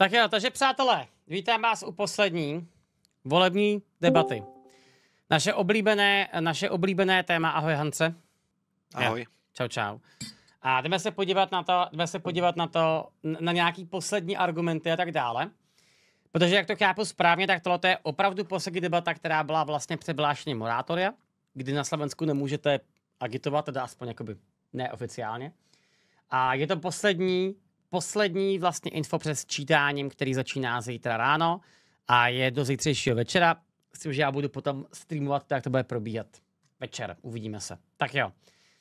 Tak jo, takže přátelé, vítám vás u poslední volební debaty. Naše oblíbené, naše oblíbené téma. Ahoj Hance. Ahoj. Ja. Čau, čau. A jdeme se podívat na to, jdeme se podívat na to, na nějaký poslední argumenty a tak dále. Protože jak to chápu správně, tak tohle je opravdu poslední debata, která byla vlastně před moratoria, kdy na Slovensku nemůžete agitovat, teda aspoň jakoby neoficiálně. A je to poslední poslední vlastně info přes čítáním, který začíná zítra ráno a je do zítřejšího večera. Myslím, že já budu potom streamovat, tak to bude probíhat. Večer, uvidíme se. Tak jo.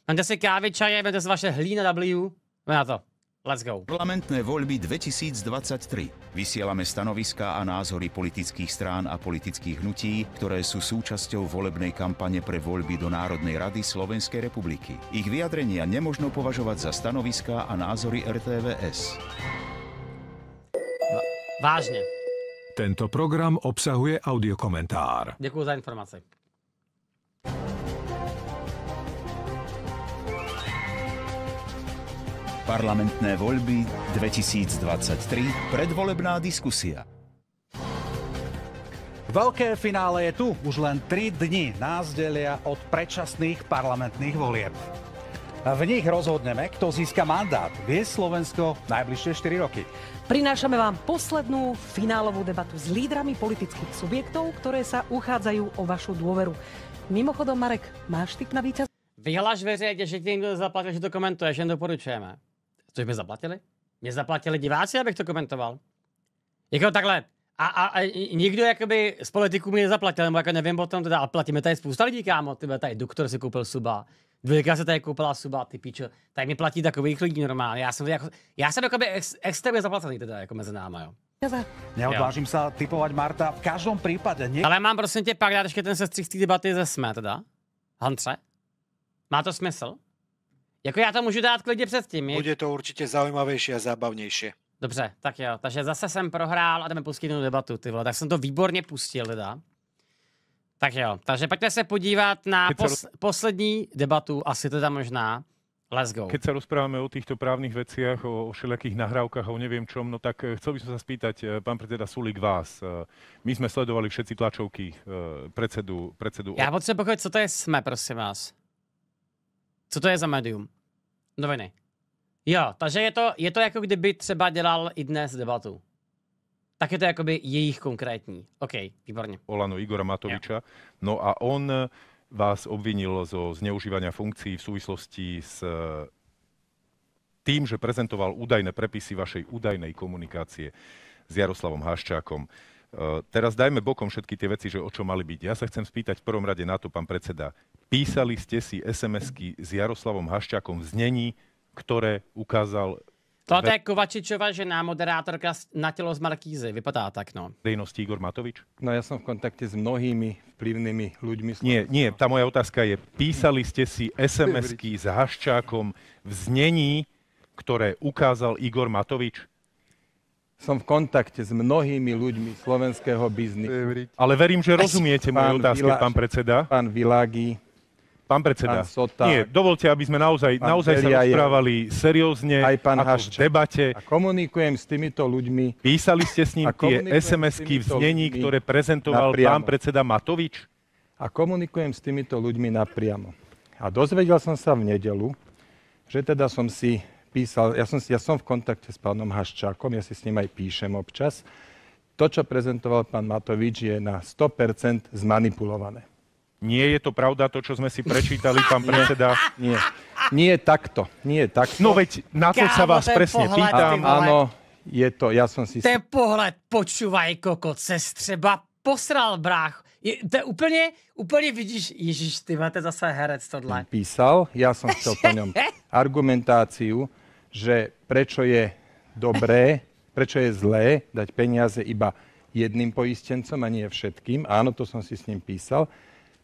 Vemte si kávy, čaje, vemte si vaše hlína W. Jdeme na to. Let's go. Parlamentné voľby 2023. Vysielame stanoviská a názory politických strán a politických hnutí, ktoré sú súčasťou volebnej kampane pre voľby do Národnej rady Slovenskej republiky. Ich vyjadrenia nemožno považovať za stanoviská a názory RTVS. Vážne. Tento program obsahuje audiokomentár. Ďakujem za informácie. Parlamentné voľby 2023, predvolebná diskusia. Veľké finále je tu. Už len 3 dni nás delia od predčasných parlamentných volieb. V nich rozhodneme, kto získa mandát. Vie Slovensko najbližšie 4 roky. Prinášame vám poslednú finálovú debatu s lídrami politických subjektov, ktoré sa uchádzajú o vašu dôveru. Mimochodom, Marek, máš tip na víťaz? Vyhľaš veřejte, že ti někdo zaplatil, že to komentuje, že doporučujeme. Což mi zaplatili? Mě zaplatili diváci, abych to komentoval. Jako takhle, a, a, a nikdo jakoby z politiků mi nezaplatil, nebo jako nevím o tom, teda, a platíme tady spousta lidí, kámo, tyhle, tady doktor si koupil suba, dvojka se tady koupila suba, ty píčo, tady mi platí takových lidí normálně, já jsem, jako, já jsem jakoby ex, extrémně zaplacený teda, jako mezi náma, jo. Neodvážím se typovat Marta, v každém případě. Nie... Ale mám prosím tě pak dát ještě ten sestřih z té debaty ze SME teda, Hantře. Má to smysl? Jako já to můžu dát klidně předtím. Bude to určitě zajímavější a zábavnější. Dobře, tak jo. Takže zase jsem prohrál a jdeme pustit jednu debatu, ty vole. Tak jsem to výborně pustil, teda. Tak jo, takže pojďme se podívat na pos poslední debatu, asi teda možná. Let's go. Keď sa rozprávame o týchto právnych veciach, o, o všelijakých nahrávkach, o neviem čom, no tak e, chcel by som sa spýtať, e, pán predseda Sulik, vás. E, my sme sledovali všetci tlačovky predsedu. predsedu... Ja potrebujem pochopiť, co to je SME, prosím vás. Co to je za médium? Noviny. Jo, takže je to, je to jako kdyby třeba dělal i dnes debatu. Tak je to jakoby jejich konkrétní. OK, výborně. Olano Igora Matoviča. Jo. No a on eh, vás obvinil zo zneužívania funkcií v súvislosti s eh, tým, že prezentoval údajné prepisy vašej údajnej komunikácie s Jaroslavom Haščákom. Eh, teraz dajme bokom všetky tie veci, že o čo mali byť. Ja sa chcem spýtať v prvom rade na to, pán predseda, Písali ste si SMS-ky s Jaroslavom Haščákom v znení, ktoré ukázal... To je Kovačičová žena, moderátorka na telo z Markízy. Vypadá tak, no. Dejnosti Igor Matovič? No ja som v kontakte s mnohými vplyvnými ľuďmi. Nie, nie, tá moja otázka je, písali ste si SMS-ky s Haščákom v znení, ktoré ukázal Igor Matovič? som v kontakte s mnohými ľuďmi slovenského biznisu. Ale verím, že rozumiete moje otázky, pán predseda. Pán Világi, Pán predseda, pán Sota, nie, dovolte, aby sme naozaj, naozaj sa rozprávali seriózne, aj pán ako v debate. A komunikujem s týmito ľuďmi. Písali ste s ním tie SMS-ky v znení, ktoré prezentoval napriamo. pán predseda Matovič? A komunikujem s týmito ľuďmi napriamo. A dozvedel som sa v nedelu, že teda som si písal, ja som, ja som v kontakte s pánom Haščákom, ja si s ním aj píšem občas. To, čo prezentoval pán Matovič, je na 100% zmanipulované. Nie je to pravda to, čo sme si prečítali, pán predseda? Nie. Nie takto. Nie takto. No veď na to Kámo, sa vás presne pohľad, pýtam. Áno, je to, ja som si... Ten pohľad počúvaj, koko, cez třeba posral, brách. Je, to je úplne, úplne vidíš, Ježiš, ty máte zase herec tohle. Písal, ja som chcel po ňom argumentáciu, že prečo je dobré, prečo je zlé dať peniaze iba jedným poistencom a nie všetkým. Áno, to som si s ním písal.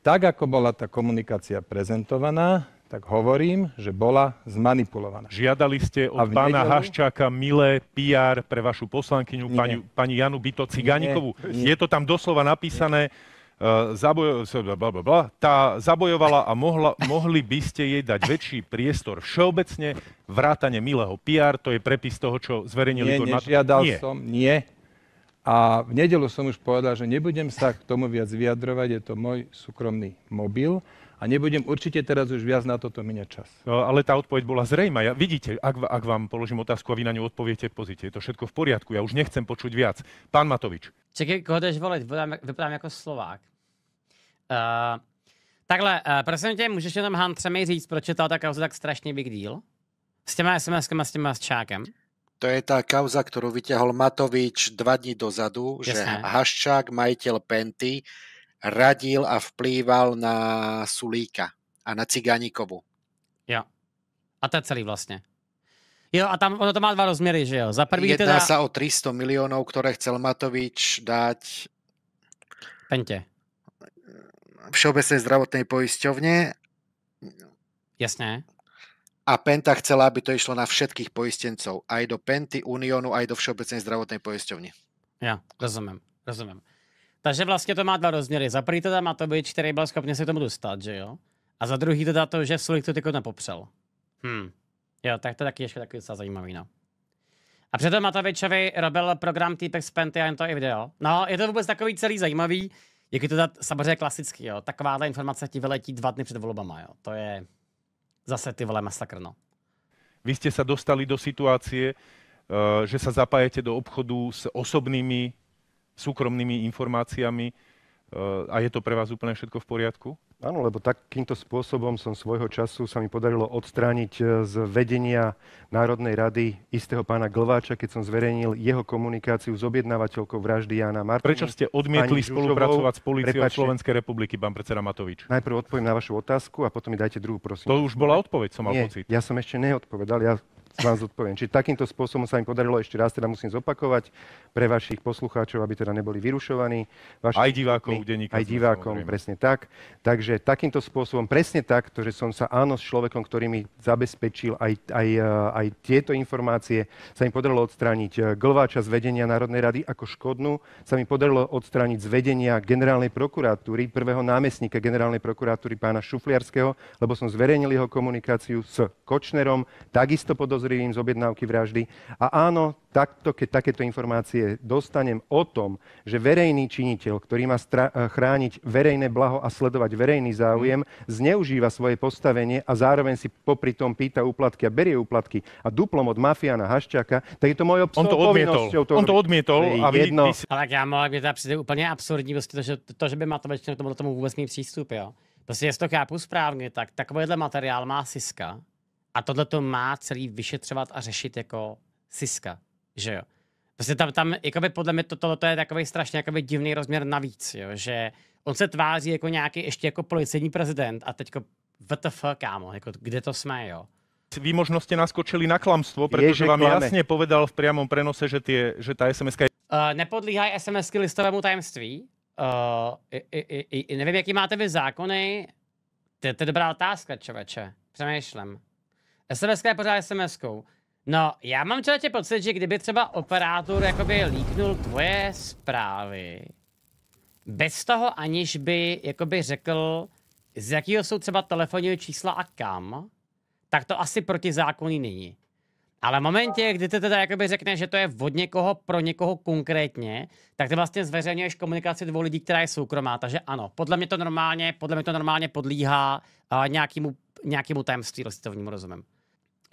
Tak, ako bola tá komunikácia prezentovaná, tak hovorím, že bola zmanipulovaná. Žiadali ste od nedelu... pána Haščáka milé PR pre vašu poslankyňu, pani, pani Janu Bito Ciganikovú. Je to tam doslova napísané, uh, zabojo, bla, bla, bla, tá zabojovala a mohla, mohli by ste jej dať väčší priestor všeobecne, vrátane milého PR, to je prepis toho, čo zverejnili. Nie, nežiadal nie. som, nie, a v nedelu som už povedal, že nebudem sa k tomu viac vyjadrovať, je to môj súkromný mobil a nebudem určite teraz už viac na toto miniať čas. No, ale tá odpoveď bola zrejma. Ja, vidíte, ak, ak vám položím otázku a vy na ňu odpoviete, pozrite, je to všetko v poriadku, ja už nechcem počuť viac. Pán Matovič. Čekaj, koho jdeš volit? Vypadám ako Slovák. Uh, takhle, uh, prosím tě, můžeš jenom Hantřemej říct, proč je to tak strašně big deal? S těma SMS-kama, s těma s čákem? To je tá kauza, ktorú vyťahol Matovič dva dní dozadu, Jasne. že Haščák, majiteľ Penty, radil a vplýval na Sulíka a na Cigánikovu. Jo. A to je celý vlastne. Jo, a tam ono to má dva rozmery, že jo. Za prvý Jedná teda... sa o 300 miliónov, ktoré chcel Matovič dať... Pente. Všeobecnej zdravotnej poisťovne. Jasné a Penta chcela, aby to išlo na všetkých poistencov, aj do Penty, Uniónu, aj do Všeobecnej zdravotnej poisťovne. Ja, rozumiem, rozumiem. Takže vlastně to má dva rozměry. Za prvý teda má to byť, který byl schopný se tomu dostat, že jo? A za druhý teda to, že Sulik to tyko nepopřel. Hm. Jo, tak to taky ještě takový docela zajímavý, no. A přitom Matovičovi robil program Týpek z Penty a jen to i video. No, je to vůbec takový celý zajímavý, jak je to teda samozřejmě klasický, jo. Takováhle informace ti vyletí dva dny před volbama, jo. To je, zase ty vole masakrno. Vy ste sa dostali do situácie, eh, že sa zapájete do obchodu s osobnými, súkromnými informáciami eh, a je to pre vás úplne všetko v poriadku? Áno, lebo takýmto spôsobom som svojho času sa mi podarilo odstrániť e, z vedenia Národnej rady istého pána Glváča, keď som zverejnil jeho komunikáciu s objednávateľkou vraždy Jana Martina. Prečo ste odmietli spolupracovať s políciou Slovenskej republiky, pán predseda Matovič? Najprv odpoviem na vašu otázku a potom mi dajte druhú, prosím. To už bola odpoveď, som mal Nie, pocit. Ja som ešte neodpovedal, ja vám zodpoviem. Čiže takýmto spôsobom sa im podarilo, ešte raz teda musím zopakovať, pre vašich poslucháčov, aby teda neboli vyrušovaní. Vaši, aj divákov, denníka. Aj divákom, samozrejme. presne tak. Takže takýmto spôsobom, presne tak, že som sa áno s človekom, ktorý mi zabezpečil aj, aj, eh, aj tieto informácie, sa im podarilo odstrániť eh, glváča z vedenia Národnej rady ako škodnú, sa mi podarilo odstrániť z vedenia generálnej prokuratúry, prvého námestníka generálnej prokuratúry pána Šufliarského, lebo som zverejnil jeho komunikáciu s Kočnerom, takisto podozrievaný podozrivým z objednávky vraždy. A áno, takto, keď takéto informácie dostanem o tom, že verejný činiteľ, ktorý má stra- eh, chrániť verejné blaho a sledovať verejný záujem, zneužíva svoje postavenie a zároveň si popri tom pýta úplatky a berie úplatky a duplom od mafiána Haščáka, tak je to obsah. On to odmietol. To On to odmietol. A vy, jedno... vy... Ale ja mám, mě to přijde úplně absurdní, to, že, to, že by má to většinou k tomu vůbec mít přístup, jo. Prostě jestli to chápu správně, tak takovýhle materiál má Siska, a tohle to má celý vyšetřovat a řešit jako Siska, že jo. Prostě tam, tam jakoby podle mě to, to je takový strašně jakoby divný rozměr navíc, jo, že on se tváří jako nějaký ještě jako policejní prezident a teďko WTF, kámo, jako kde to jsme, jo vy možno ste naskočili na klamstvo, pretože vám klame. jasne povedal v priamom prenose, že, tie, že tá sms je... Uh, eh, nepodlíhaj SMS-ky listovému tajemství. Uh, i, i, i, nevím, jaký máte vy zákony. To, to je dobrá otázka, čoveče. Přemýšlím sms se je pořád SMS-kou. No, já mám člověče pocit, že kdyby třeba operátor jakoby líknul tvoje zprávy, bez toho aniž by jakoby řekl, z jakého jsou třeba telefonního čísla a kam, tak to asi protizákonný není. Ale v momentě, kdy ty teda jakoby řekne, že to je od někoho pro někoho konkrétně, tak ty vlastně zveřejňuješ komunikaci dvou lidí, která je soukromá. Takže ano, podle mě to normálně, podle mě to normálně podlíhá uh, eh, nějakému, nějakému tajemství, to v ním rozumím.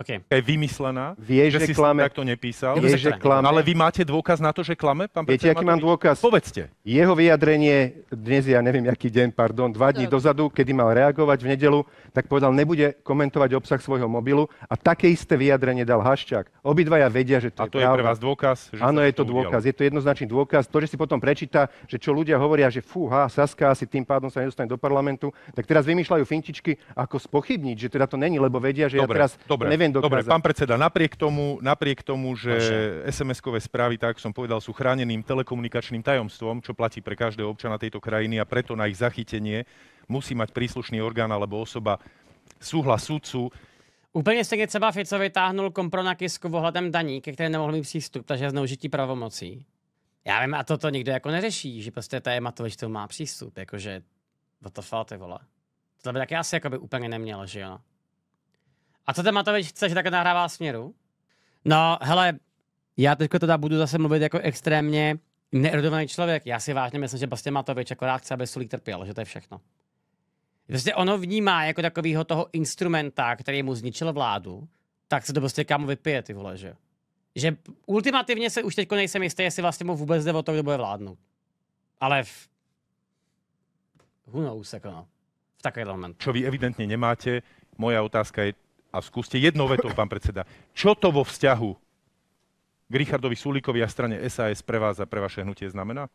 Okay. je vymyslená. Vie, že, že si klame. takto nepísal. Vie, že klame. Ale vy máte dôkaz na to, že klame, pán Viete, aký mám dôkaz? Povedzte. Jeho vyjadrenie dnes, ja neviem, aký deň, pardon, dva dní no. dozadu, kedy mal reagovať v nedelu, tak povedal, nebude komentovať obsah svojho mobilu a také isté vyjadrenie dal Haščák. Obidvaja vedia, že to a je A to je, je pre vás dôkaz? Že Áno, je to dôkaz. Udial. Je to jednoznačný dôkaz. To, že si potom prečíta, že čo ľudia hovoria, že fúha, Saska asi tým pádom sa nedostane do parlamentu, tak teraz vymýšľajú fintičky, ako spochybniť, že teda to není, lebo vedia, že dobre, ja teraz dobre. neviem neviem dokázať. Dobre, pán predseda, napriek tomu, napriek tomu že SMS-kové správy, tak som povedal, sú chráneným telekomunikačným tajomstvom, čo platí pre každého občana tejto krajiny a preto na ich zachytenie musí mať príslušný orgán alebo osoba súhlas súdcu, Úplně stejně třeba Fico vytáhnul kompro na kisku ohledem daní, ke které nemohli mít přístup, takže zneužití pravomocí. Ja viem, a toto nikto jako neřeší, že proste to je Matovič, to má přístup, jakože what the fuck, ty vole. To by taky asi jako by úplně nemělo, že jo. No. A co ten Matovič chce, že také nahrává směru? No, hele, já teďko teda budu zase mluvit jako extrémně neerudovaný člověk. Já si vážně myslím, že prostě Matovič akorát chce, aby Sulík trpěl, že to je všechno. Prostě ono vnímá jako takového toho instrumenta, který mu zničil vládu, tak se to prostě kam vypije, ty vole, že? Že ultimativně se už teďko nejsem jistý, jestli vlastně mu vůbec jde o to, kdo bude vládnout. Ale v... who knows, jako no. V takovýhle moment. Čo vy evidentně nemáte, moja otázka je, a skúste jednou vetou, pán predseda, čo to vo vzťahu k Richardovi Sulíkovi a strane SAS pre vás a pre vaše hnutie znamená?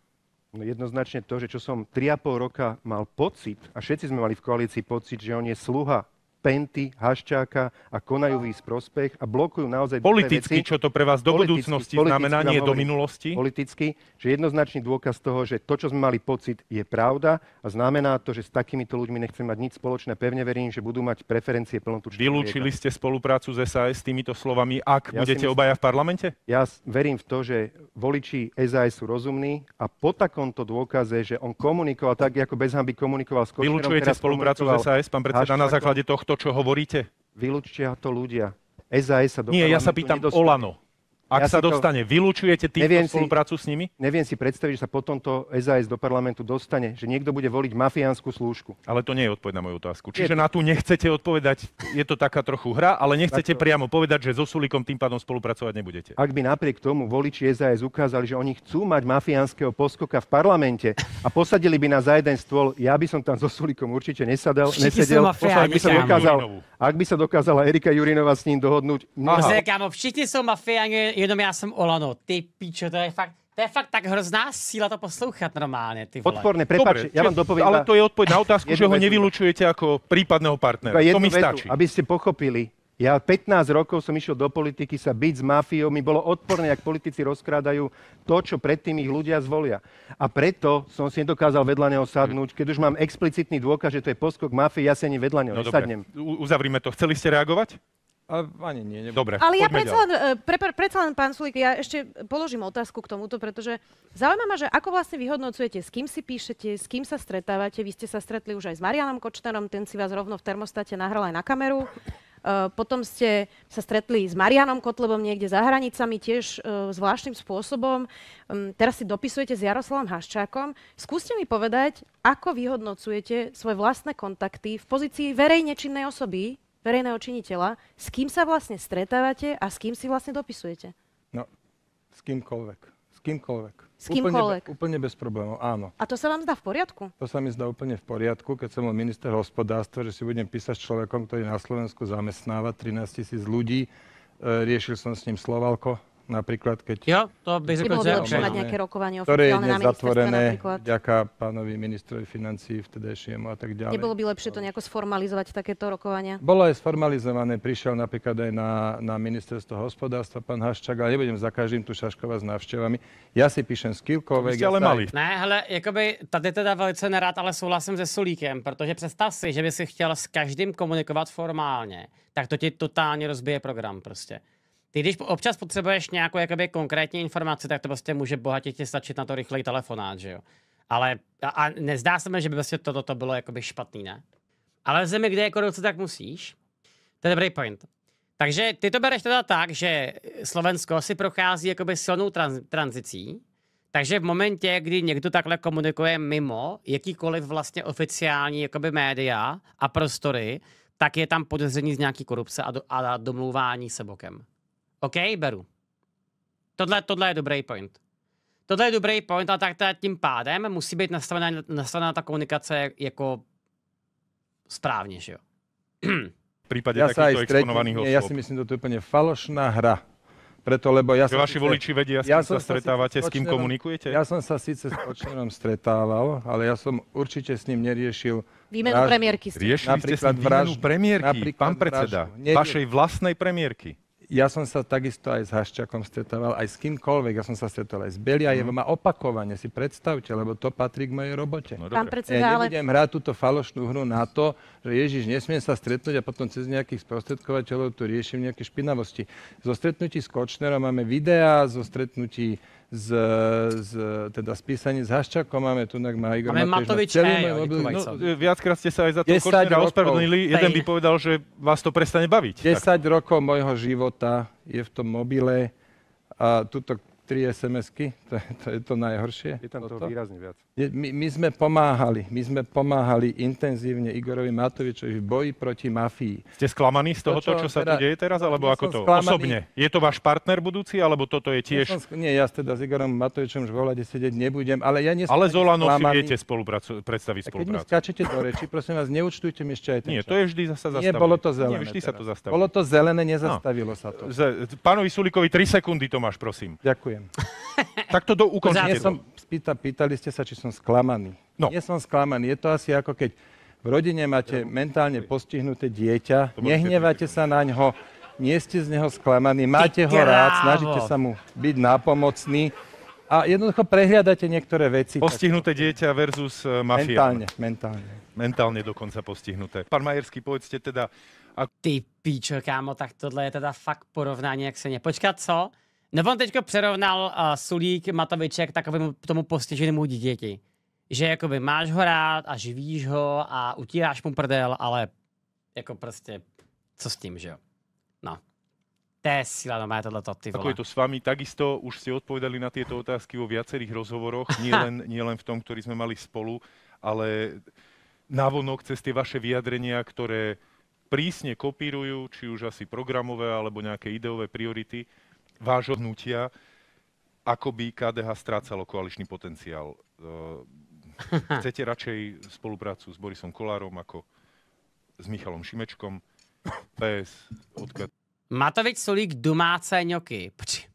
No jednoznačne to, že čo som 3,5 roka mal pocit, a všetci sme mali v koalícii pocit, že on je sluha Penty, Haščáka a konajú výsť prospech a blokujú naozaj... Politicky, veci. čo to pre vás do politicky, budúcnosti politicky, znamená, nie do minulosti? Politicky, že jednoznačný dôkaz toho, že to, čo sme mali pocit, je pravda a znamená to, že s takýmito ľuďmi nechcem mať nič spoločné. Pevne verím, že budú mať preferencie plnotučných. Vylúčili ste spoluprácu s SAS týmito slovami, ak ja budete myslím, obaja v parlamente? Ja verím v to, že voliči SAS sú rozumní a po takomto dôkaze, že on komunikoval tak, ako bez hamby komunikoval s Kočnerom... Vylúčujete spoluprácu s SAS, pán predseda, na základe tohto čo hovoríte? Vylúčia to ľudia. SAS sa Nie, ja sa pýtam Olano. Ak ja sa dostane, to... vylúčujete týmto spoluprácu si, s nimi? Neviem si predstaviť, že sa po tomto SAS do parlamentu dostane, že niekto bude voliť mafiánsku slúžku. Ale to nie je odpoveď na moju otázku. Čiže je na tú nechcete odpovedať, je to taká trochu hra, ale nechcete to... priamo povedať, že so Sulikom tým pádom spolupracovať nebudete. Ak by napriek tomu voliči SAS ukázali, že oni chcú mať mafiánskeho poskoka v parlamente a posadili by na za jeden stôl, ja by som tam so Sulikom určite nesadel, nesedel. Poslal, ak, by sa dokázal, ak by sa dokázala Erika Jurinová s ním dohodnúť. Aha. No, no. Vždy, sú mafiáni, jenom já jsem Olano, ty píčo, to je fakt, to je fakt tak hrozná síla to poslouchat normálne, ty vole. Odporné, prepáčte, ja vám dopoviem. Ale to je odpoveď na otázku, že ho nevylučujete ako prípadného partnera. To mi stačí. Aby ste pochopili, ja 15 rokov som išiel do politiky sa byť s mafiou. Mi bolo odporné, ak politici rozkrádajú to, čo predtým ich ľudia zvolia. A preto som si nedokázal vedľa neho sadnúť. Keď už mám explicitný dôkaz, že to je poskok mafie, ja si ani vedľa neho no, nesadnem. Dobre. Uzavrime to. Chceli ste reagovať? A ani nie, nebude. Dobre, Ale ja predsa len, e, pre, pre, predsa len, pán Sulík, ja ešte položím otázku k tomuto, pretože zaujímavá ma, že ako vlastne vyhodnocujete, s kým si píšete, s kým sa stretávate. Vy ste sa stretli už aj s Marianom Kočnerom, ten si vás rovno v termostate nahral aj na kameru. E, potom ste sa stretli s Marianom Kotlebom niekde za hranicami, tiež e, zvláštnym spôsobom. Hm, teraz si dopisujete s Jaroslavom Haščákom. Skúste mi povedať, ako vyhodnocujete svoje vlastné kontakty v pozícii verejne činnej osoby, verejného činiteľa, s kým sa vlastne stretávate a s kým si vlastne dopisujete? No, s kýmkoľvek. S kýmkoľvek. S kýmkoľvek. Úplne, úplne bez problémov, áno. A to sa vám zdá v poriadku? To sa mi zdá úplne v poriadku, keď som bol minister hospodárstva, že si budem písať s človekom, ktorý na Slovensku zamestnáva 13 tisíc ľudí. E, riešil som s ním Slovalko, Napríklad, keď... Jo, to by řekl, že... By nejaké rokovanie Ktoré je dnes zatvorené vďaka pánovi ministrovi financí vtedajšiemu a tak ďalej. Nebolo by lepšie to nejako sformalizovať, takéto rokovania? Bolo aj sformalizované. Prišiel napríklad aj na, na ministerstvo hospodárstva pán Haščák, ale nebudem za každým tu šaškovať s návštevami. Ja si píšem s Ste ale mali. Ne, hele, jakoby tady teda velice nerád, ale souhlasím se Sulíkem, protože představ si, že by si chtěl s každým komunikovat formálně, tak to ti totálně rozbije program prostě. Ty když občas potřebuješ nějakou jakoby, konkrétní informaci, tak to prostě může bohatě tě stačit na to rychlej telefonát, že jo. Ale a, a nezdá se mi, že by prostě toto to bylo jakoby špatný, ne? Ale v zemi, kde je korupce, tak musíš. To je dobrý point. Takže ty to bereš teda tak, že Slovensko si prochází jakoby silnou trans- tranzicí, takže v momentě, kdy někdo takhle komunikuje mimo jakýkoliv vlastně oficiální jakoby média a prostory, tak je tam podezření z nějaký korupce a, do, a domlouvání se bokem. OK, beru. Tohle, tohle je dobrý point. Tohle je dobrý point, a tak teda tím pádem musí být nastavená, nastavená ta komunikace jako správně, že jo? V prípade ja takýchto exponovaných osôb. Ja si myslím, že to je úplne falošná hra. Preto, lebo ja že som vaši voliči vedia, s ja sa stretávate, s, kým komunikujete? Ja som sa síce s Kočnerom stretával, ale ja som určite s ním neriešil... Výmenu premiérky. Riešili ste s ním výmenu premiérky, pán predseda, vašej vlastnej premiérky ja som sa takisto aj s Haščakom stretával, aj s kýmkoľvek. Ja som sa stretol aj s Beliajevom mm. a opakovane si predstavte, lebo to patrí k mojej robote. No, Pán predseda, ja e, nebudem ale... hrať túto falošnú hru na to, že Ježiš nesmiem sa stretnúť a potom cez nejakých sprostredkovateľov tu riešim nejaké špinavosti. Zo stretnutí s Kočnerom máme videá, zo stretnutí z, z, teda z písaní s Haščakom, máme tu má Igor máme Matovič, celý hej, mobil, no, viackrát ste sa aj za to Kočnera ospravedlnili. Jeden by povedal, že vás to prestane baviť. 10 tak. rokov môjho života je v tom mobile a tuto tri SMS-ky, to, to, je to najhoršie. Je tam toho výrazne viac. My, my sme pomáhali, my sme pomáhali intenzívne Igorovi Matovičovi v boji proti mafii. Ste sklamaní z toho, to, čo, čo sa teda, tu deje teraz, alebo ako to? Sklamaný. Osobne. Je to váš partner budúci, alebo toto je tiež... Ja som, nie, ja teda s Igorom Matovičom už v hľade sedieť nebudem, ale ja nie Ale zolano si viete spolupracu- predstaviť spoluprácu. Keď mi skáčete do reči, prosím vás, neučtujte mi ešte aj ten Nie, čas. to je vždy zasa zastavené. Nie, bolo to zelené. Nie, vždy teraz. sa to zastavilo. Bolo to zelené, nezastavilo no. sa to. Z, pánovi Sulikovi 3 sekundy, Tomáš, prosím. Ďakujem. tak to do ukončite spýta, pýtali ste sa, či som sklamaný. No. Nie som sklamaný. Je to asi ako keď v rodine máte mentálne postihnuté dieťa, nehnevate sa na ňo, nie ste z neho sklamaní, máte ho rád, snažíte sa mu byť nápomocný a jednoducho prehliadate niektoré veci. Postihnuté dieťa versus e, mafia. Mentálne, mentálne. Mentálne dokonca postihnuté. Pán Majerský, povedzte teda... A... Ty píčo, kámo, tak tohle je teda fakt porovnanie, ak sa ně. co? No on teďko přerovnal uh, Sulík Matoviček takovému tomu postiženému dítěti. Že jakoby máš ho rád a živíš ho a utíráš mu prdel, ale jako prostě, co s tím, že jo? No. To je síla, no má tohleto, ty vole. Ako je to s vami, takisto už ste odpovedali na tieto otázky vo viacerých rozhovoroch, nielen nie v tom, ktorý sme mali spolu, ale navonok cez tie vaše vyjadrenia, ktoré prísne kopírujú, či už asi programové alebo nejaké ideové priority, vášho hnutia, ako by KDH strácalo koaličný potenciál. E, chcete radšej spoluprácu s Borisom Kolárom ako s Michalom Šimečkom? PS, odkiaľ... Matovič Sulík domáce ňoky. Počkej.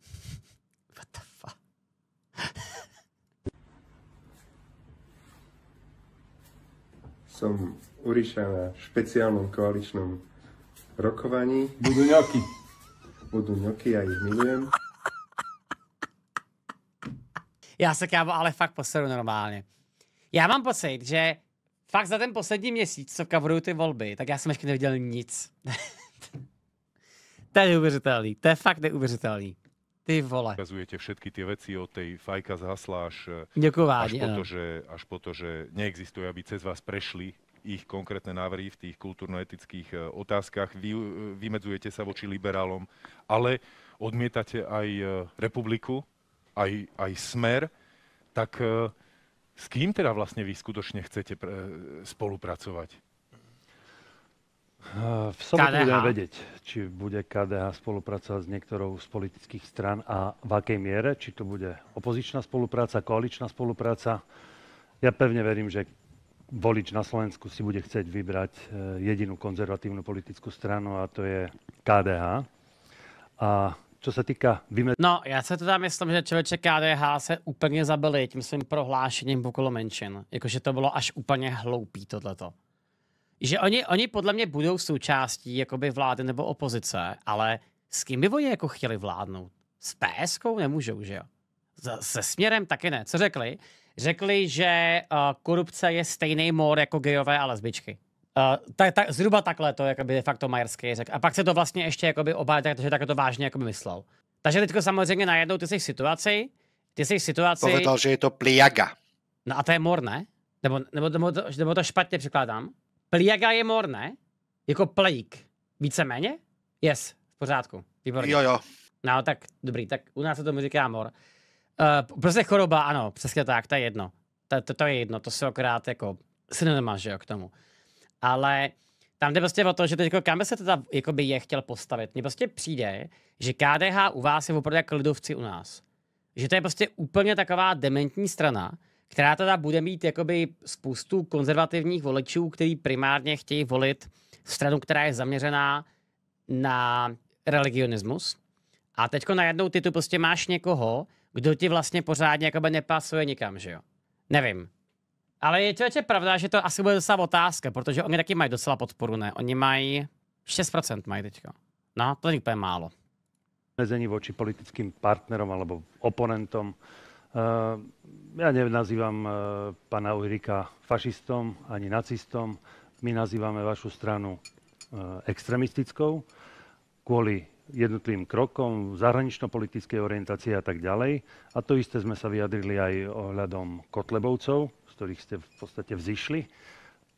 What the fuck? Som Uriša na špeciálnom koaličnom rokovaní. Budú ňoky budú ňoky, ja ich milujem. Já se kámo ale fakt poseru normálně. Já mám pocit, že fakt za ten poslední měsíc, co kavrujú ty volby, tak já jsem ještě nevidel nic. to je neuvěřitelný, to je fakt neuvěřitelný. Ty vole. Ukazujete všetky tie veci od tej fajka z hasla až, až, po to, že, až po to, že neexistuje, aby cez vás prešli ich konkrétne návrhy v tých kultúrno-etických e, otázkach. Vy e, vymedzujete sa voči liberálom, ale odmietate aj e, republiku, aj, aj smer. Tak s kým teda vlastne vy skutočne chcete spolupracovať? V sobotu budem vedieť, či bude KDH spolupracovať s niektorou z politických stran a v akej miere, či to bude opozičná spolupráca, koaličná spolupráca. Ja pevne verím, že volič na Slovensku si bude chcieť vybrať e, jedinú konzervatívnu politickú stranu a to je KDH. A čo no, se týká vyme... No, já sa teda myslím, že človeče KDH se úplně zabili tým svým prohlášením okolo menšin. Jakože to bylo až úplně hloupý tohleto. Že oni, oni podle mě budou součástí jakoby vlády nebo opozice, ale s kým by oni jako chtěli vládnout? S PSkou nemůžou, že jo? Se směrem taky ne. Co řekli? řekli, že uh, korupce je stejný mor jako gejové a lesbičky. Uh, eh, tak, tak, zhruba takhle to jakoby, de facto Majerský řekl. A pak se to vlastně ještě jakoby, obá, tak, že tak to vážně jakoby, myslel. Takže teď samozřejmě najednou ty jsi v situaci, ty jsi v situaci... Povedal, že je to pliaga. No a to je mor, ne? Nebo, nebo, nebo, to, nebo to špatně překládám. Pliaga je mor, ne? Jako plejík. Víceméně? Yes, v pořádku. Výborně. Jo, jo. No tak, dobrý, tak u nás se tomu říká mor. Uh, prostě choroba, ano, přesně tak, to je jedno. To, to, to je jedno, to se akorát jako si nemá, že jo, k tomu. Ale tam jde prostě o to, že teď jako, kam by se teda by je chtěl postavit. Mně prostě přijde, že KDH u vás je opravdu jako lidovci u nás. Že to je prostě úplně taková dementní strana, která teda bude mít jakoby spoustu konzervativních voličů, který primárně chtějí volit stranu, která je zaměřená na religionismus. A teďko najednou ty tu prostě máš někoho, kdo ti vlastně pořádně jakoby nepasuje nikam, že jo? Nevím. Ale je to je pravda, že to asi bude docela otázka, protože oni taky mají docela podporu, ne? Oni mají 6% mají teďka. No, to je úplně málo. Mezení voči politickým partnerom alebo oponentom. Uh, ja nenazývam uh, pana Uhríka fašistom ani nacistom. My nazývame vašu stranu uh, extremistickou kvôli jednotlivým krokom, zahranično-politickej orientácie a tak ďalej. A to isté sme sa vyjadrili aj ohľadom Kotlebovcov, z ktorých ste v podstate vzýšli.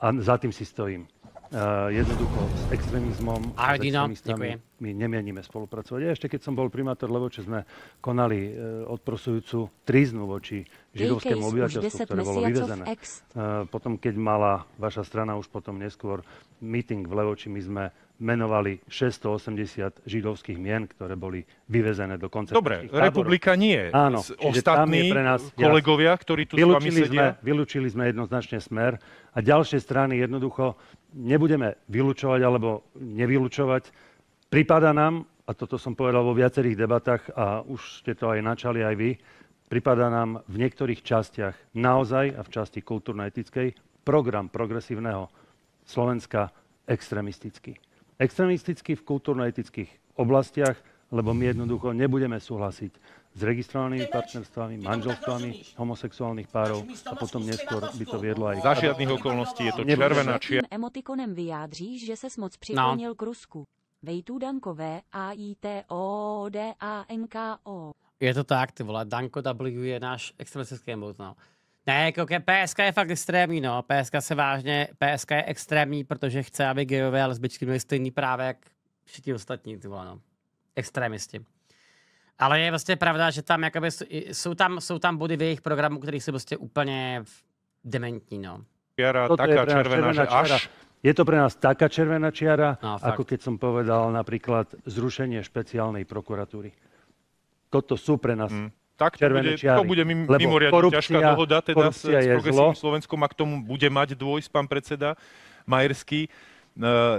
A za tým si stojím. Uh, jednoducho s extrémizmom a s extrémistami my nemienime spolupracovať. A ešte keď som bol primátor Levoče, sme konali uh, odprosujúcu tríznu voči židovskému obyvateľstvu, ktoré bolo vyvezené. Uh, potom, keď mala vaša strana už potom neskôr meeting v Levoči, my sme menovali 680 židovských mien, ktoré boli vyvezené do konca. Dobre, republika nie. Áno, ostatní je pre nás kolegovia, ktorí tu vylúčili s vami sedia. Sme, vylúčili sme jednoznačne smer a ďalšie strany jednoducho nebudeme vylúčovať alebo nevylúčovať. Prípada nám, a toto som povedal vo viacerých debatách a už ste to aj načali aj vy, prípada nám v niektorých častiach naozaj a v časti kultúrno-etickej program progresívneho Slovenska extremistický extremisticky v kultúrno-etických oblastiach, lebo my jednoducho nebudeme súhlasiť s registrovanými partnerstvami, manželstvami homosexuálnych párov a potom neskôr by to viedlo aj... Za žiadnych okolností je to červená čia. Emotikonem vyjádří, že ses moc přiklonil no. k Rusku. Vejtú Danko V, a i t o d a n k o Je to tak, ty vole, Danko W je náš extremistický emotional. Ne, koukej, PSK je fakt extrémní, no. PSK se vážně, PSK je extrémní, protože chce, aby gejové a lesbičky měly stejný právě jak všichni ostatní, ty vole, no. Extrémisti. Ale je vlastně pravda, že tam jakoby, jsou, tam, jsou tam body v jejich programu, které jsou prostě úplně dementní, no. Čiara, taká červená, červená, že až... Je to pre nás taká červená čiara, no, ako keď som povedal napríklad zrušenie špeciálnej prokuratúry. Toto sú pre nás mm tak to bude, čiary. to bude mim, mimoriadne ťažká dohoda teda s, s progresívnym Slovenskom a k tomu bude mať dôjsť pán predseda Majerský. E,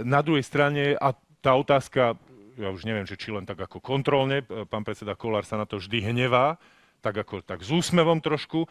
na druhej strane, a tá otázka, ja už neviem, že či len tak ako kontrolne, e, pán predseda Kolár sa na to vždy hnevá, tak ako tak s úsmevom trošku,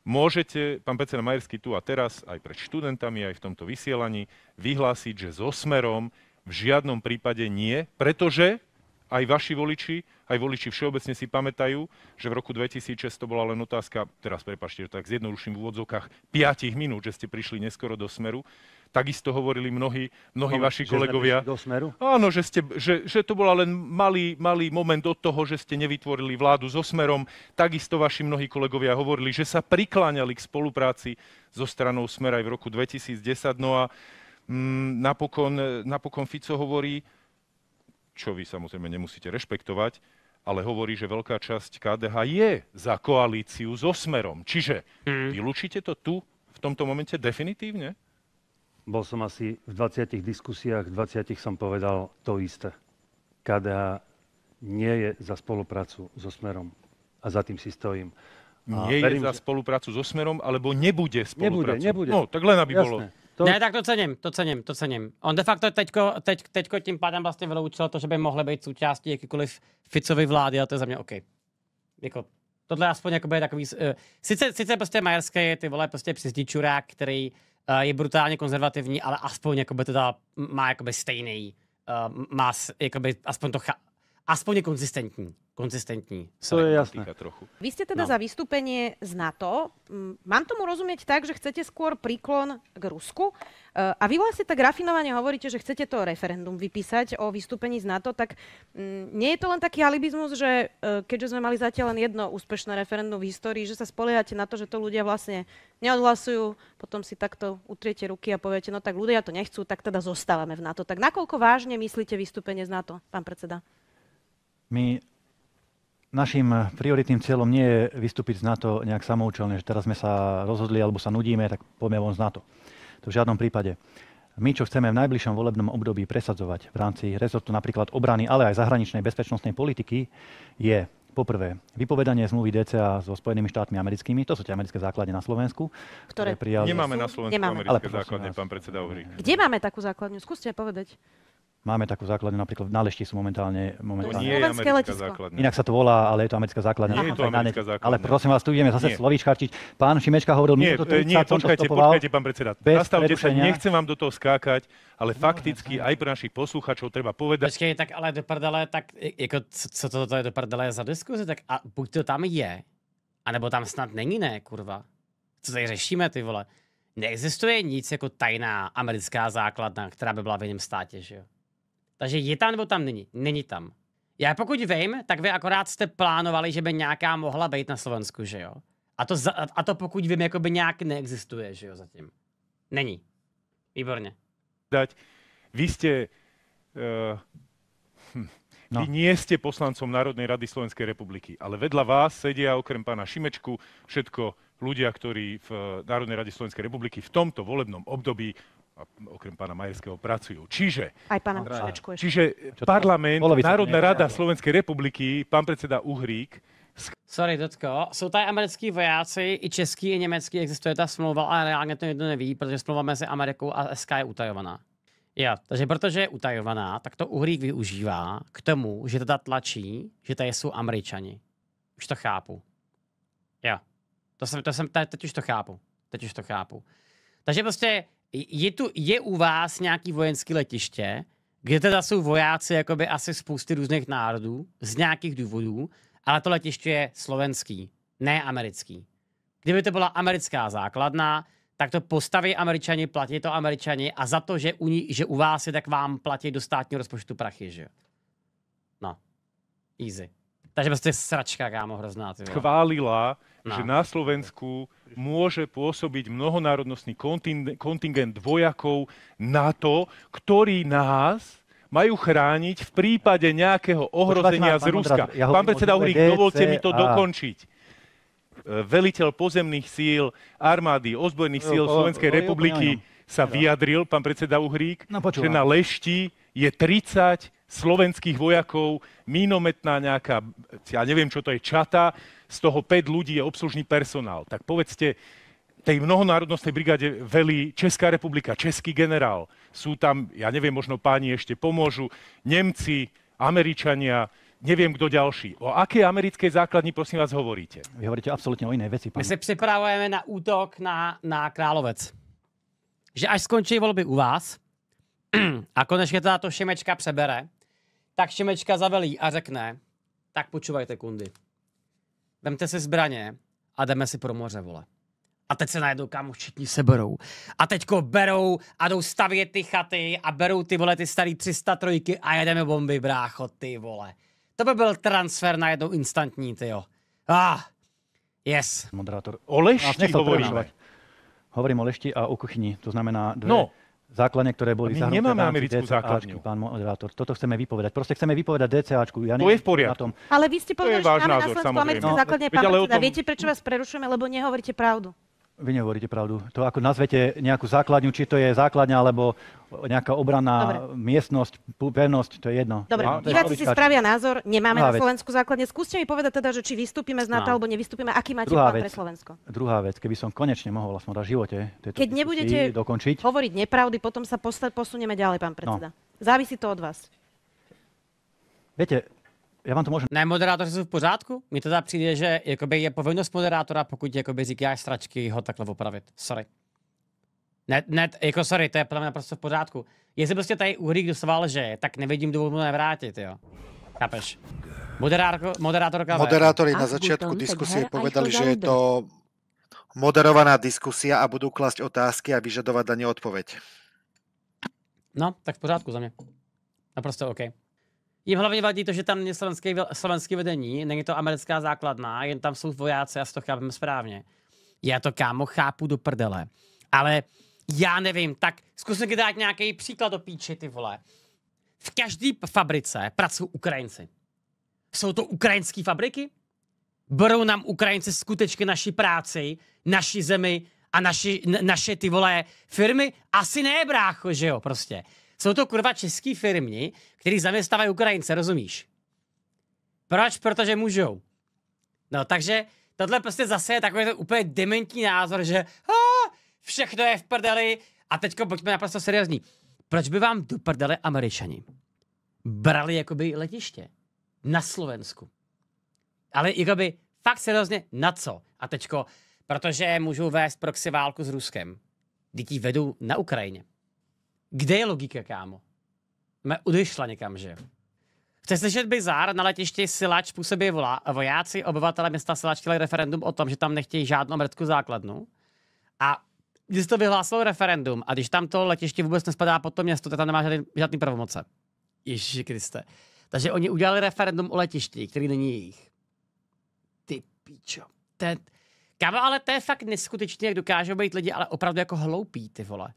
Môžete, pán predseda Majerský, tu a teraz, aj pred študentami, aj v tomto vysielaní, vyhlásiť, že so smerom v žiadnom prípade nie, pretože aj vaši voliči aj voliči všeobecne si pamätajú, že v roku 2006 to bola len otázka, teraz prepačte, tak zjednoduším v úvodzovkách, 5 minút, že ste prišli neskoro do Smeru. Takisto hovorili mnohí, mnohí no, vaši že kolegovia. Do smeru? Áno, že, ste, že, že to bola len malý, malý moment od toho, že ste nevytvorili vládu so smerom. Takisto vaši mnohí kolegovia hovorili, že sa prikláňali k spolupráci so stranou Smer aj v roku 2010. No a mm, napokon, napokon Fico hovorí, čo vy samozrejme nemusíte rešpektovať, ale hovorí, že veľká časť KDH je za koalíciu so Smerom. Čiže mm. vylúčite to tu v tomto momente definitívne? Bol som asi v 20 diskusiách, v 20 som povedal to isté. KDH nie je za spoluprácu so Smerom a za tým si stojím. A nie verím, je za spoluprácu so Smerom, alebo nebude spoluprácu. Nebude, nebude. No, tak len aby Jasné. bolo to... Ne, tak to cením, to cením, to cením. On de facto teďko, teď, teďko tím pádem vlastně vyloučil to, že by mohl být součástí jakýkoliv Ficovy vlády, a to je za mě OK. Jako, tohle aspoň jako je takový... Uh, sice, sice prostě Majerský je ty vole prostě přizdičurák, který uh, je brutálně konzervativní, ale aspoň to teda má jakoby stejný, uh, má jakoby aspoň to, aspoň je konzistentní. Konzistentní. To je jasné. Trochu. Vy ste teda no. za vystúpenie z NATO. Mm, mám tomu rozumieť tak, že chcete skôr príklon k Rusku eh, a vy vlastne tak rafinovane hovoríte, že chcete to referendum vypísať o vystúpení z NATO, tak mm, nie je to len taký alibizmus, že eh, keďže sme mali zatiaľ len jedno úspešné referendum v histórii, že sa spoliehate na to, že to ľudia vlastne neodhlasujú, potom si takto utriete ruky a poviete, no tak ľudia to nechcú, tak teda zostávame v NATO. Tak nakoľko vážne myslíte vystúpenie z NATO, pán predseda? My Našim prioritným cieľom nie je vystúpiť z NATO nejak samoučelne, že teraz sme sa rozhodli alebo sa nudíme, tak poďme von z NATO. To v žiadnom prípade. My, čo chceme v najbližšom volebnom období presadzovať v rámci rezortu napríklad obrany, ale aj zahraničnej bezpečnostnej politiky, je poprvé vypovedanie zmluvy DCA so Spojenými štátmi americkými, to sú tie americké základne na Slovensku. Ktoré, ktoré prijali... Nemáme na Slovensku Nemáme. americké ale, základne, pán predseda Uhrík. Kde máme takú základňu? Skúste povedať. Máme takú základňu napríklad v Nalešti sú momentálne. momentálne. To nie je americká letisko. základňa. Inak sa to volá, ale je to americká základňa. Nie je to americká základňa. Ale prosím vás, tu ideme zase slovíčkarčiť. Pán Šimečka hovoril nie, to 30, nie, počkajte, počkajte, pán predseda. Zastavte sa, nechcem vám do toho skákať, ale no, fakticky no, aj pre našich posluchačov treba povedať. Počkej, tak ale do prdele, tak jako, co to, to je do prdele za diskuzi, tak a buď to tam je, anebo tam snad není, ne, kurva. Co tady řešíme, ty vole? Neexistuje nic jako tajná americká základna, která by byla v jiném státě, že jo? Takže je tam nebo tam není? Není tam. Já pokud vím, tak vy akorát jste plánovali, že by nějaká mohla být na Slovensku, že jo? A to, za, a to pokud vím, jako by nějak neexistuje, že jo, zatím. Není. Výborně. Dať. Vy jste... Uh, eh, hm, no. Vy nie ste poslancom Národnej rady Slovenskej republiky, ale vedľa vás sedia okrem pána Šimečku všetko ľudia, ktorí v eh, Národnej rade Slovenskej republiky v tomto volebnom období a okrem pána Majerského pracujú. Čiže, Aj pána Švečku ešte. čiže parlament, Polovica, Národná rada Slovenskej republiky, pán predseda Uhrík, Sorry, Dotko. Jsou tady americkí vojáci, i český, i německý, existuje ta smlouva, ale reálně to nikdo neví, protože smlouva mezi Amerikou a SK je utajovaná. Jo, takže protože je utajovaná, tak to Uhrík využívá k tomu, že teda tlačí, že tady jsou Američani. Už to chápu. Jo, to jsem, to jsem, teď už to chápu. Teď už to chápu. Takže prostě je, tu, je u vás nějaký vojenské letiště, kde teda jsou vojáci jakoby asi spousty různých národů z nějakých důvodů, ale to letiště je slovenský, ne americký. Kdyby to byla americká základna, tak to postaví američani, platí to američani a za to, že u, ní, že u vás je, tak vám platí do státního rozpočtu prachy, že jo? No. Easy. Takže prostě sračka, kámo, hrozná. Ty, Chválila no. že na Slovensku môže pôsobiť mnohonárodnostný kontingent vojakov NATO, ktorí nás majú chrániť v prípade nejakého ohrozenia z Ruska. Pán, ja pán predseda Uhrík, dovolte mi to dokončiť veliteľ pozemných síl armády, ozbrojených síl Slovenskej republiky sa vyjadril, pán predseda Uhrík, no, že na Lešti je 30 slovenských vojakov, mínometná nejaká, ja neviem, čo to je, čata, z toho 5 ľudí je obslužný personál. Tak povedzte, tej mnohonárodnostnej brigáde velí Česká republika, český generál. Sú tam, ja neviem, možno páni ešte pomôžu, Nemci, Američania, neviem kto ďalší. O aké americkej základni, prosím vás, hovoríte? Vy hovoríte absolútne o inej veci. Pán. My sa pripravujeme na útok na, na Královec. Že až skončí volby u vás a konečně teda to Šimečka přebere, tak Šimečka zavelí a řekne, tak počúvajte kundy vemte si zbraně a jdeme si pro moře, vole. A teď se najednou kam všichni se berou. A teďko berou a jdou stavět ty chaty a berou ty vole ty starý 303 a jedeme bomby, brácho, ty vole. To by byl transfer jednou instantní, ty jo. Ah, yes. Moderátor Olešti hovoríme. Hovorím o lešti a o kuchyni, to znamená dve no základne, ktoré boli zahrnuté. nemáme americkú DCAčky, základňu. Pán moderátor, toto chceme vypovedať. Proste chceme vypovedať DCAčku. Ja to je v poriadku. Tom. Ale vy ste povedali, že máme názor, na Slovensku americkú no, základne, tom... Viete, prečo vás prerušujeme, lebo nehovoríte pravdu. Vy nehovoríte pravdu. To ako nazvete nejakú základňu, či to je základňa, alebo nejaká obraná Dobre. miestnosť, pevnosť, to je jedno. Dobre, no, diváci si spravia názor, nemáme Druhá na Slovensku základne. Skúste mi povedať teda, že či vystúpime z NATO, no. alebo nevystúpime, aký máte Druhá plán vec. pre Slovensko. Druhá vec, keby som konečne mohol vlastne na v živote tejto Keď nebudete dokončiť. hovoriť nepravdy, potom sa posunieme ďalej, pán predseda. No. Závisí to od vás. Viete, já vám to možná. Ne, moderátoři jsou v pořádku. Mně teda přijde, že jakoby je povinnost moderátora, pokud jakoby říkáš stračky, ho takhle opravit. Sorry. Ne, ne, jako sorry, to je podle mě naprosto v pořádku. Jestli prostě tady uhlík dostával, že tak nevidím mu nevrátit, jo. Chápeš? Moderátor, moderátorka... Moderátory na začátku diskusie povedali, že je to moderovaná diskusia a budú klasť otázky a vyžadovať na ne odpoveď. No, tak v pořádku za mě. Naprosto OK. Jim hlavně vadí to, že tam není slovenské, slovenské vedení, není to americká základna, jen tam jsou vojáci, já si to chápem správně. Já to kámo chápu do prdele. Ale já nevím, tak zkusme dát nějaký příklad do píči, ty vole. V každé fabrice pracují Ukrajinci. Jsou to ukrajinské fabriky? Berou nám Ukrajinci skutečně naši práci, naši zemi a naši, naše ty vole firmy? Asi ne, brácho, že jo, prostě. Jsou to kurva české firmy, které zaměstnávají Ukrajince, rozumíš? Proč? Protože můžou. No, takže tohle prostě zase je takový úplně dementní názor, že a, všechno je v prdeli a teďko buďme naprosto seriózní. Proč by vám do prdele Američani brali jakoby letiště na Slovensku? Ale jakoby fakt seriózně na co? A teďko, protože můžou vést proxy válku s Ruskem. Dítí vedou na Ukrajině. Kde je logika, kámo? Mě odešla někam, že Chce slyšet bizár, na letišti Silač působí volá, vojáci, obyvatele města Silač chtěli referendum o tom, že tam nechtějí žádnou mrtku základnu. A když to vyhlásilo referendum a když tam to letiště vůbec nespadá pod to město, tak tam nemá žádný, žádný pravomoce. Ježíši Kriste. Takže oni udělali referendum o letišti, který není jejich. Ty pičo. Ten... Kámo, ale to je fakt neskutečný, jak dokážou být lidi, ale opravdu jako hloupí, ty vole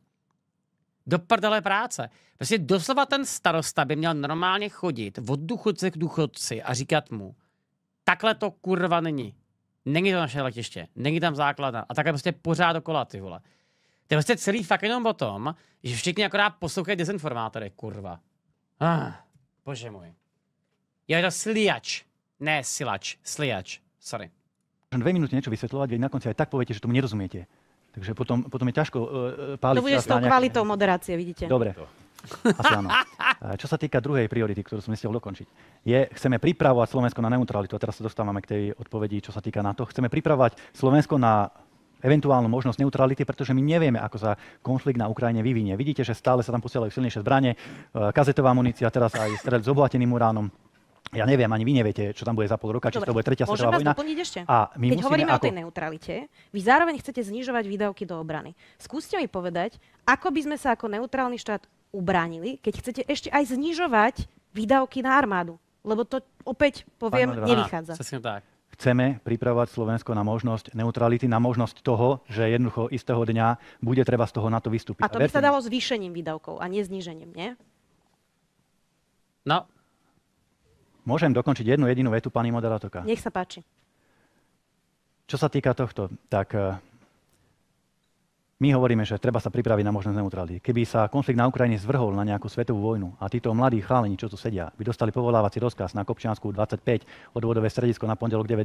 do prdele práce. Prostě doslova ten starosta by měl normálně chodit od důchodce k důchodci a říkat mu, takhle to kurva není. Není to naše letiště, není tam základna. A takhle prostě pořád okola ty vole. To je prostě celý fakt jenom o tom, že všichni akorát poslouchají dezinformátory, kurva. Ah, bože můj. Je to sliač. Ne silač, sliač. Sorry. Dve minúty niečo vysvetľovať, veď na konci aj tak poviete, že tomu nerozumiete. Takže potom, potom je ťažko uh, páliť. To bude s tou nejaké... kvalitou moderácie, vidíte. Dobre. Asi áno. Čo sa týka druhej priority, ktorú som nestihol dokončiť, je, chceme pripravovať Slovensko na neutralitu. A teraz sa dostávame k tej odpovedi, čo sa týka na to. Chceme pripravovať Slovensko na eventuálnu možnosť neutrality, pretože my nevieme, ako sa konflikt na Ukrajine vyvinie. Vidíte, že stále sa tam posielajú silnejšie zbranie, e, kazetová munícia, teraz aj strel s obohateným uránom ja neviem, ani vy neviete, čo tam bude za pol roka, či to bude tretia svetová vojna. ešte? A my Keď hovoríme ako... o tej neutralite, vy zároveň chcete znižovať výdavky do obrany. Skúste mi povedať, ako by sme sa ako neutrálny štát ubránili, keď chcete ešte aj znižovať výdavky na armádu. Lebo to opäť, poviem, nevychádza. tak chceme pripravovať Slovensko na možnosť neutrality, na možnosť toho, že jednoducho istého dňa bude treba z toho na to vystúpiť. A to by sa dalo zvýšením výdavkov a nie znížením, nie? No, Môžem dokončiť jednu jedinú vetu, pani moderátorka? Nech sa páči. Čo sa týka tohto, tak eh, my hovoríme, že treba sa pripraviť na možnosť neutrality. Keby sa konflikt na Ukrajine zvrhol na nejakú svetovú vojnu a títo mladí chalani, čo tu sedia, by dostali povolávací rozkaz na Kopčiansku 25, odvodové stredisko na pondelok 9.00,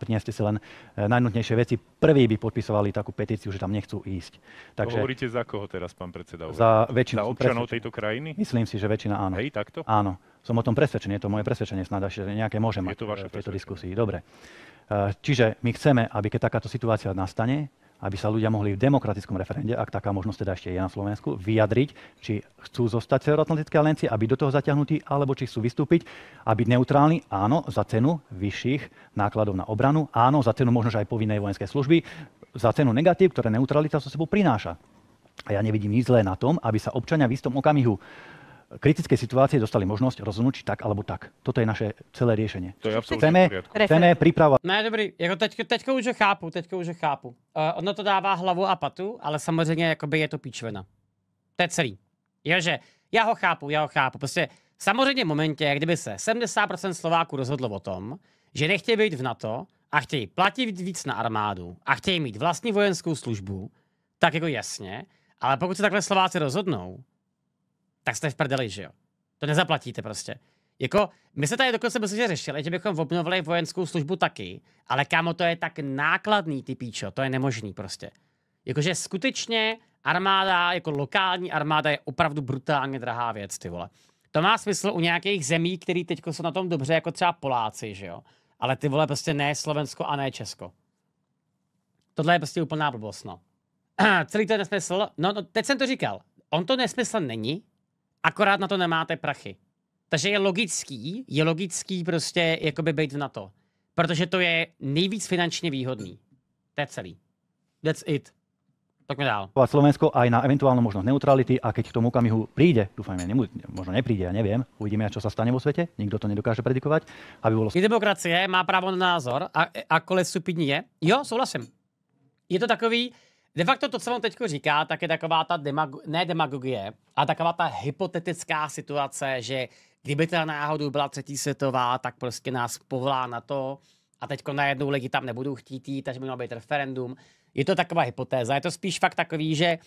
prinieste si len eh, najnutnejšie veci, prví by podpisovali takú petíciu, že tam nechcú ísť. Takže, to hovoríte za koho teraz, pán predseda? Za väčšinu. Za občanov tejto krajiny? Myslím si, že väčšina áno. Hej, takto? Áno. Som o tom presvedčený, je to moje presvedčenie snad že nejaké môže mať v tejto diskusii. Dobre. E, čiže my chceme, aby keď takáto situácia nastane, aby sa ľudia mohli v demokratickom referende, ak taká možnosť teda ešte je na Slovensku, vyjadriť, či chcú zostať Severoatlantické aliancie, aby do toho zaťahnutí, alebo či chcú vystúpiť a neutrálni, áno, za cenu vyšších nákladov na obranu, áno, za cenu možno aj povinnej vojenskej služby, za cenu negatív, ktoré neutralita so sebou prináša. A ja nevidím nič zlé na tom, aby sa občania v istom okamihu kritickej situácie dostali možnosť rozhodnúť či tak alebo tak. Toto je naše celé riešenie. To je absolútne chceme, chceme No Ne, dobrý, jako teďka, teďka už ho chápu, teď už ho chápu. Uh, ono to dává hlavu a patu, ale samozřejmě akoby je to píčvena. To je celý. Jože, já ho chápu, já ho chápu. Prostě samozřejmě v momentě, kdyby se 70% Slováků rozhodlo o tom, že nechtějí být v NATO a chtějí platit víc na armádu a chtějí mít vlastní vojenskou službu, tak jako jasně, ale pokud se takhle Slováci rozhodnou, tak jste v prdeli, že jo. To nezaplatíte prostě. Jako, my se tady dokonce myslím, řešili, že bychom obnovili vojenskou službu taky, ale kámo, to je tak nákladný, ty píčo, to je nemožný prostě. Jakože skutečně armáda, jako lokální armáda je opravdu brutálně drahá věc, ty vole. To má smysl u nějakých zemí, které teď jsou na tom dobře, jako třeba Poláci, že jo. Ale ty vole prostě ne Slovensko a ne Česko. Tohle je prostě úplná blbost, no. Celý to je nesmysl. No, no, teď jsem to říkal. On to nesmysl není, akorát na to nemáte prachy. Takže je logický, je logický prostě jakoby být na to. Protože to je nejvíc finančně výhodný. To je celý. That's it. mi dál. Slovensko aj na eventuálnu možnosť neutrality a keď k tomu okamihu príde, dúfajme, možno nepríde, ja neviem, uvidíme, čo sa stane vo svete, nikto to nedokáže predikovať, aby bolo... I demokracie má právo na názor, a, akoľvek stupidní je. Jo, souhlasím. Je to takový, De facto to, co on teď říká, tak je taková ta demag- ne demagogie, ale taková ta hypotetická situace, že kdyby ta teda náhodou byla třetí světová, tak prostě nás povolá na to a teď najednou lidi tam nebudou chtít jít, takže by mělo být referendum. Je to taková hypotéza. Je to spíš fakt takový, že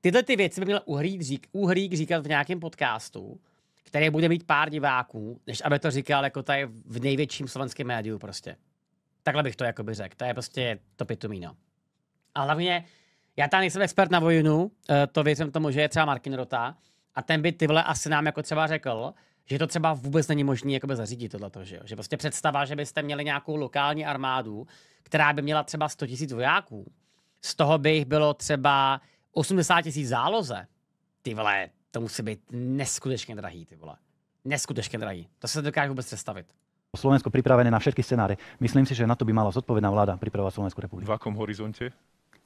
tyhle ty věci by měl uhlík, řík, uhlík říkat v nějakém podcastu, který bude mít pár diváků, než aby to říkal jako tady v největším slovenském médiu prostě. Takhle bych to jakoby řekl. To je prostě to pitumíno. A hlavně, já tam nejsem expert na vojnu, eh, to věřím tomu, že je třeba Markin Rota, a ten by tyhle asi nám jako třeba řekl, že to třeba vůbec není možné jakoby zařídit tohleto, že jo? Že prostě představa, že byste měli nějakou lokální armádu, která by měla třeba 100 000 vojáků, z toho by jich bylo třeba 80 tisíc záloze. Ty vole, to musí být neskutečně drahý, ty vole. Neskutečně drahý. To se dokáže vůbec představit. Slovensko pripravené na všetky scenáre. Myslím si, že na to by mala zodpovedná vláda pripravovať Slovensku republiku. V akom horizonte?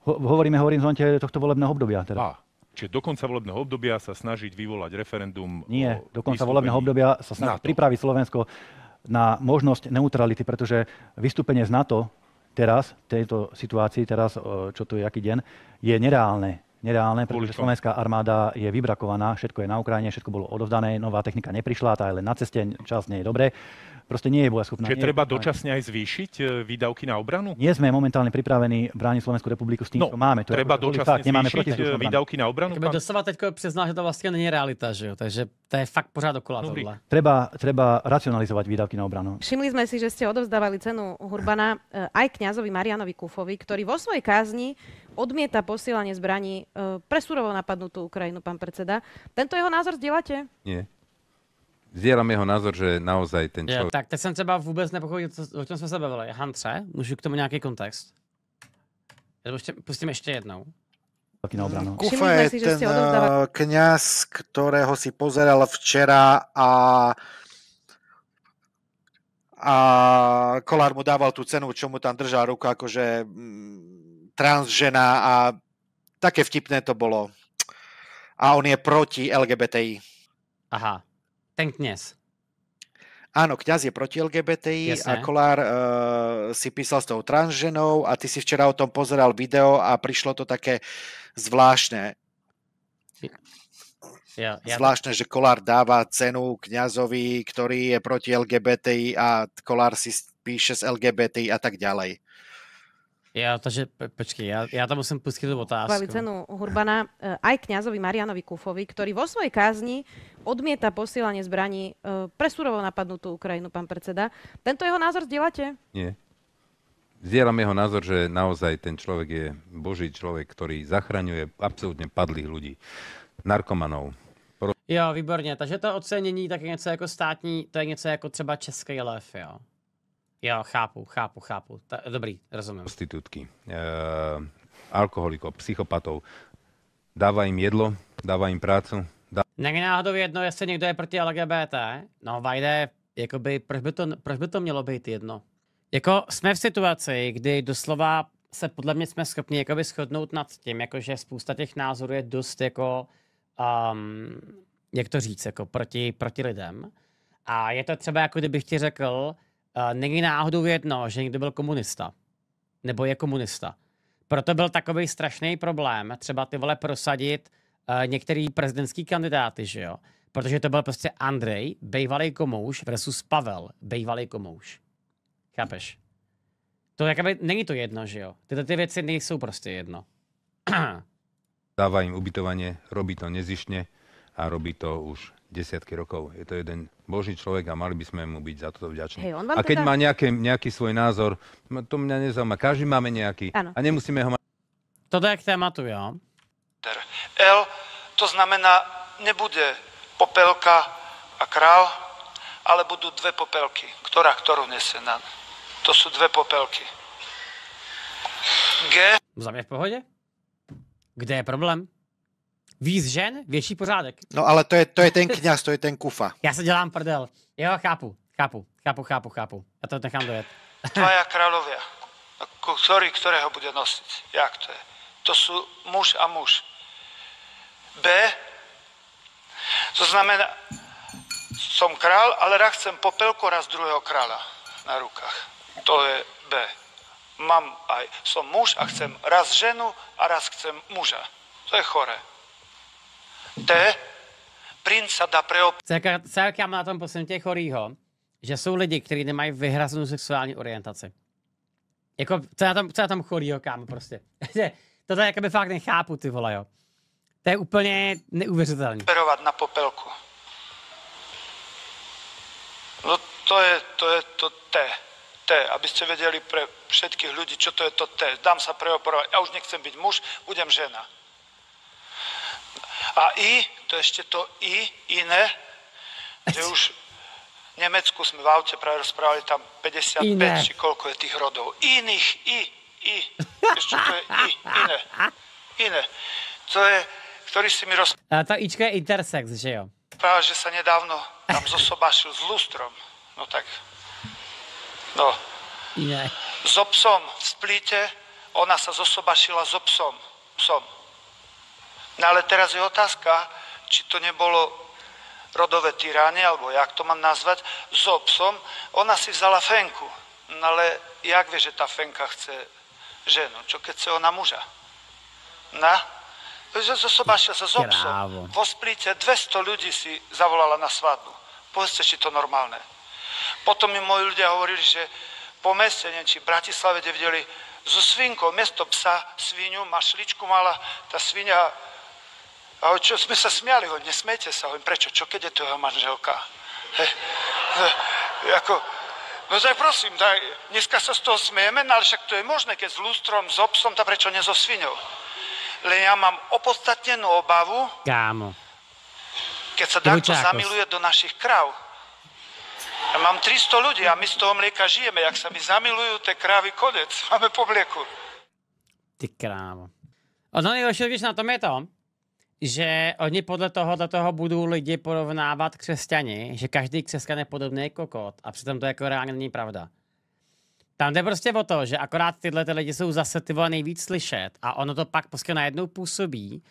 Ho, hovoríme o horizonte tohto volebného obdobia. Teda. A, Čiže do konca volebného obdobia sa snažiť vyvolať referendum. Nie, do konca volebného obdobia sa snažiť NATO. pripraviť Slovensko na možnosť neutrality, pretože vystúpenie z NATO teraz, v tejto situácii, teraz, čo tu je aký deň, je nereálne. Nereálne, pretože slovenská armáda je vybrakovaná, všetko je na Ukrajine, všetko bolo odovzdané, nová technika neprišla, tá je len na ceste, čas nie je dobré proste nie je schopná. Čiže treba dočasne aj zvýšiť e, výdavky na obranu? Nie sme momentálne pripravení brániť Slovensku republiku s tým, no, čo máme. To treba dočasne fakt, nemáme e, výdavky na obranu? Jako dosava teď priznal, že to vlastne je realita, že jo? Takže to je fakt pořád okolo no, Treba, treba racionalizovať výdavky na obranu. Všimli sme si, že ste odovzdávali cenu Hurbana e, aj kňazovi Marianovi Kufovi, ktorý vo svojej kázni odmieta posielanie zbraní pre surovo napadnutú Ukrajinu, pán predseda. Tento jeho názor zdieľate? Nie. Zdieľam jeho názor, že naozaj ten človek... Ja, tak teď jsem třeba vůbec nepochopil, o čom sme sa bavili. Hantře, můžu k tomu nějaký kontext? Ja to ešte, pustím ešte jednou. Mm, Kufa je si, ten eh, kniaz, ktorého si pozeral včera a a Kolár mu dával tú cenu, čo mu tam držá ruku, akože mm, transžena a také vtipné to bolo. A on je proti LGBTI. Aha, ten knes. Áno, kňaz je proti LGBTI Jasne. a Kolár uh, si písal s tou transženou a ty si včera o tom pozeral video a prišlo to také zvláštne. Ja, ja... Zvláštne, že Kolár dáva cenu kňazovi, ktorý je proti LGBTI a Kolár si píše s LGBTI a tak ďalej. Ja, takže, počkej, ja, ja tam musím pustiť otázku. cenu Hurbana, e, aj kňazovi Marianovi Kufovi, ktorý vo svojej kázni odmieta posielanie zbraní e, pre surovo napadnutú Ukrajinu, pán predseda. Tento jeho názor zdieľate? Nie. Zdieľam jeho názor, že naozaj ten človek je boží človek, ktorý zachraňuje absolútne padlých ľudí, narkomanov. Pro... Jo, výborně. Takže to ocenění tak je něco jako státní, to je něco jako třeba český lev, jo. Jo, chápu, chápu, chápu. Ta, dobrý, rozumiem. Prostitútky, e, alkoholikov, psychopatov. Dáva im jedlo, dáva im prácu. Dá... Není náhodou jedno, jestli někdo je proti LGBT? No, Vajde, jakoby, proč by, to, proč by to mělo být jedno? Jako sme v situaci, kdy doslova se podle mě jsme schopni jakoby shodnout nad tím, jakože spousta těch názorů je dost jako, um, jak to říct, jako proti, proti lidem. A je to třeba, jako kdybych ti řekl, Eh, není náhodou jedno, že někdo byl komunista. Nebo je komunista. Proto byl takový strašný problém třeba ty vole prosadit uh, některý prezidentský kandidáty, že jo? Protože to byl prostě Andrej, bývalý komouš, versus Pavel, bývalý komouš. Chápeš? To jakoby, není to jedno, že jo? Tyto ty věci nejsou prostě jedno. Dáva im ubytovanie, robí to nezišne a robí to už desiatky rokov. Je to jeden boží človek a mali by sme mu byť za to vďační. Hej, a keď teda... má nejaké, nejaký svoj názor, to mňa nezaujíma. Každý máme nejaký ano. a nemusíme ho mať. To tak tématu, jo. L to znamená, nebude popelka a král, ale budú dve popelky, ktorá ktorú nese na... To sú dve popelky. G... Za mňa v pohode? Kde je problém? víc žen, větší pořádek. No ale to je, to je ten kňaz, to je ten kufa. Já se dělám prdel. Jo, chápu, chápu, chápu, chápu, chápu. Já to nechám dojet. Dvaja kráľovia, ktorý ktorého bude nosiť. Jak to je? To sú muž a muž. B, to znamená, som král, ale raz chcem popelku, raz druhého kráľa na rukách. To je B. Mám aj, som muž a chcem raz ženu a raz chcem muža. To je chore. Te princa da preop... Celkem na tom, posledním tě, chorýho, že jsou lidi, kteří nemají vyhrazenou sexuální orientaci. Jako, co na tom, co je tam chorýho, kámo, prostě. Toto jakoby fakt nechápu, ty vole, jo. To je úplně neuvěřitelné. Perovat na popelku. No to je, to je to T. T, aby ste vedeli pre všetkých ľudí, čo to je to T. Dám sa preoperovať. Ja už nechcem byť muž, budem žena. A i, to ešte to i, iné, že už v Nemecku sme v aute práve rozprávali tam 55, iné. E. či koľko je tých rodov. Iných, i, i. Ešte to je i, iné. E. Iné. E. To je, ktorý si mi rozprával. A to ička je intersex, že jo? Práve, že sa nedávno tam zosobašil s lustrom. No tak, no. Iné. So psom v splíte, ona sa zosobašila so psom. Psom. No ale teraz je otázka, či to nebolo rodové tyranie, alebo jak to mám nazvať, s obsom. Ona si vzala fenku. No ale jak vie, že tá fenka chce ženu? Čo keď chce ona muža? Na? Zosobášila sa s obsom. Vo splíte 200 ľudí si zavolala na svadbu. Povedzte, či to normálne. Potom mi moji ľudia hovorili, že po meste, neviem, či v Bratislave, kde videli so svinkou, miesto psa, svinu, mašličku mala, tá svinia a čo sme sa smiali, hovorím, nesmiete sa, hovorím, prečo, čo keď je to jeho manželka? Hej. ako, no tak prosím, tak, dneska sa z toho smieme, no ale však to je možné, keď s lustrom, s obsom, tak prečo nezo so svinou? Len ja mám opodstatnenú obavu, Kámo. keď sa takto zamiluje do našich kráv. Ja mám 300 ľudí a my z toho mlieka žijeme. Ak sa mi zamilujú tie krávy, konec. Máme po mlieku. Ty krávo. A no najhoršie, vieš, na tom je to, že oni podle toho, do toho budou lidi porovnávat křesťani, že každý křesťan je podobný kokot a přitom to jako reálně není pravda. Tam jde prostě o to, že akorát tyhle ty lidi jsou zase ty vole nejvíc slyšet a ono to pak prostě najednou působí,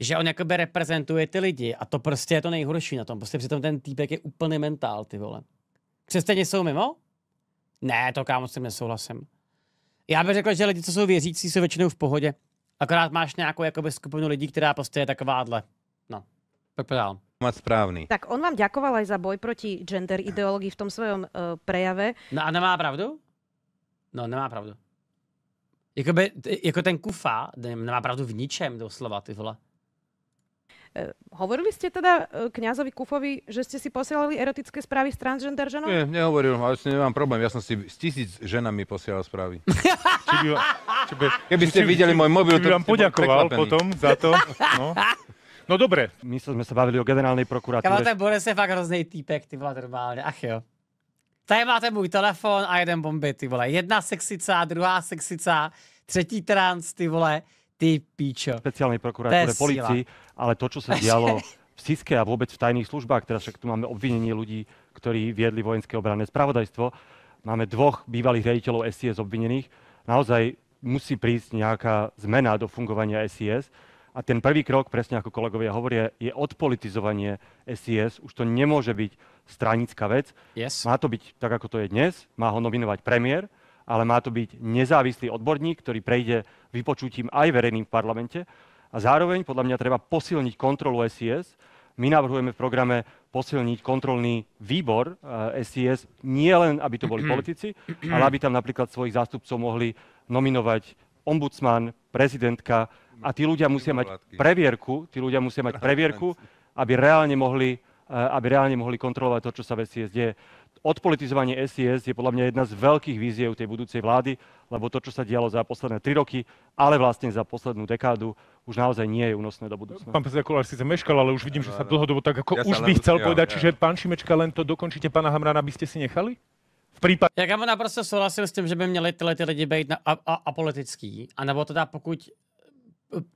že on jakoby reprezentuje ty lidi a to prostě je to nejhorší na tom. Prostě přitom ten týpek je úplně mentál, ty vole. Křesťani jsou mimo? Ne, to kámo s tím nesouhlasím. Já bych řekl, že lidi, co jsou věřící, jsou většinou v pohodě. Akorát máš nějakou jakoby, skupinu lidí, která proste je dle. No, tak podál. Mať správný. Tak on vám ďakoval aj za boj proti gender ideológii v tom svojom uh, prejave. No a nemá pravdu? No, nemá pravdu. Jakoby, jako ten kufa nemá pravdu v ničem doslova, ty vole. E, hovorili ste teda e, kňazovi Kufovi, že ste si posielali erotické správy s transgender ženou? Nie, nehovoril, ale nemám problém. Ja som si s tisíc ženami posielal správy. či by, či by, Keby ste či, videli či, môj mobil, či by vám poďakoval potom za to. No. No dobre. My sme sa bavili o generálnej prokuratúre. Kámo, ten Boris je fakt hrozný týpek, ty vole, normálne. Ach jo. Tady máte můj telefon a jeden bomby, ty vole. Jedna sexica, druhá sexica, třetí trans, ty vole. Ty pičo. Speciálnej prokuratúre, policii, ale to, čo sa dialo v Siske a vôbec v tajných službách, teraz však tu máme obvinenie ľudí, ktorí viedli vojenské obranné spravodajstvo, máme dvoch bývalých riaditeľov SIS obvinených, naozaj musí prísť nejaká zmena do fungovania SIS. A ten prvý krok, presne ako kolegovia hovoria, je odpolitizovanie SIS. Už to nemôže byť stranická vec. Yes. Má to byť tak, ako to je dnes. Má ho nominovať premiér ale má to byť nezávislý odborník, ktorý prejde vypočutím aj verejným v parlamente. A zároveň podľa mňa treba posilniť kontrolu SIS. My navrhujeme v programe posilniť kontrolný výbor SIS, eh, nie len, aby to boli politici, ale aby tam napríklad svojich zástupcov mohli nominovať ombudsman, prezidentka a tí ľudia musia mať previerku, tí ľudia musia mať previerku, aby reálne mohli, eh, aby reálne mohli kontrolovať to, čo sa v SIS deje odpolitizovanie SIS je podľa mňa jedna z veľkých víziev tej budúcej vlády, lebo to, čo sa dialo za posledné tri roky, ale vlastne za poslednú dekádu, už naozaj nie je únosné do budúcnosti. Pán predseda Kolár síce meškal, ale už vidím, že sa no, no. dlhodobo tak ako ja už by chcel povedať. Ja. Čiže pán Šimečka, len to dokončíte pána Hamrana, by ste si nechali? V prípadě... Jak já naprosto souhlasil s tím, že by měli tyhle ty lidi být a, a, apolitický, anebo teda pokud...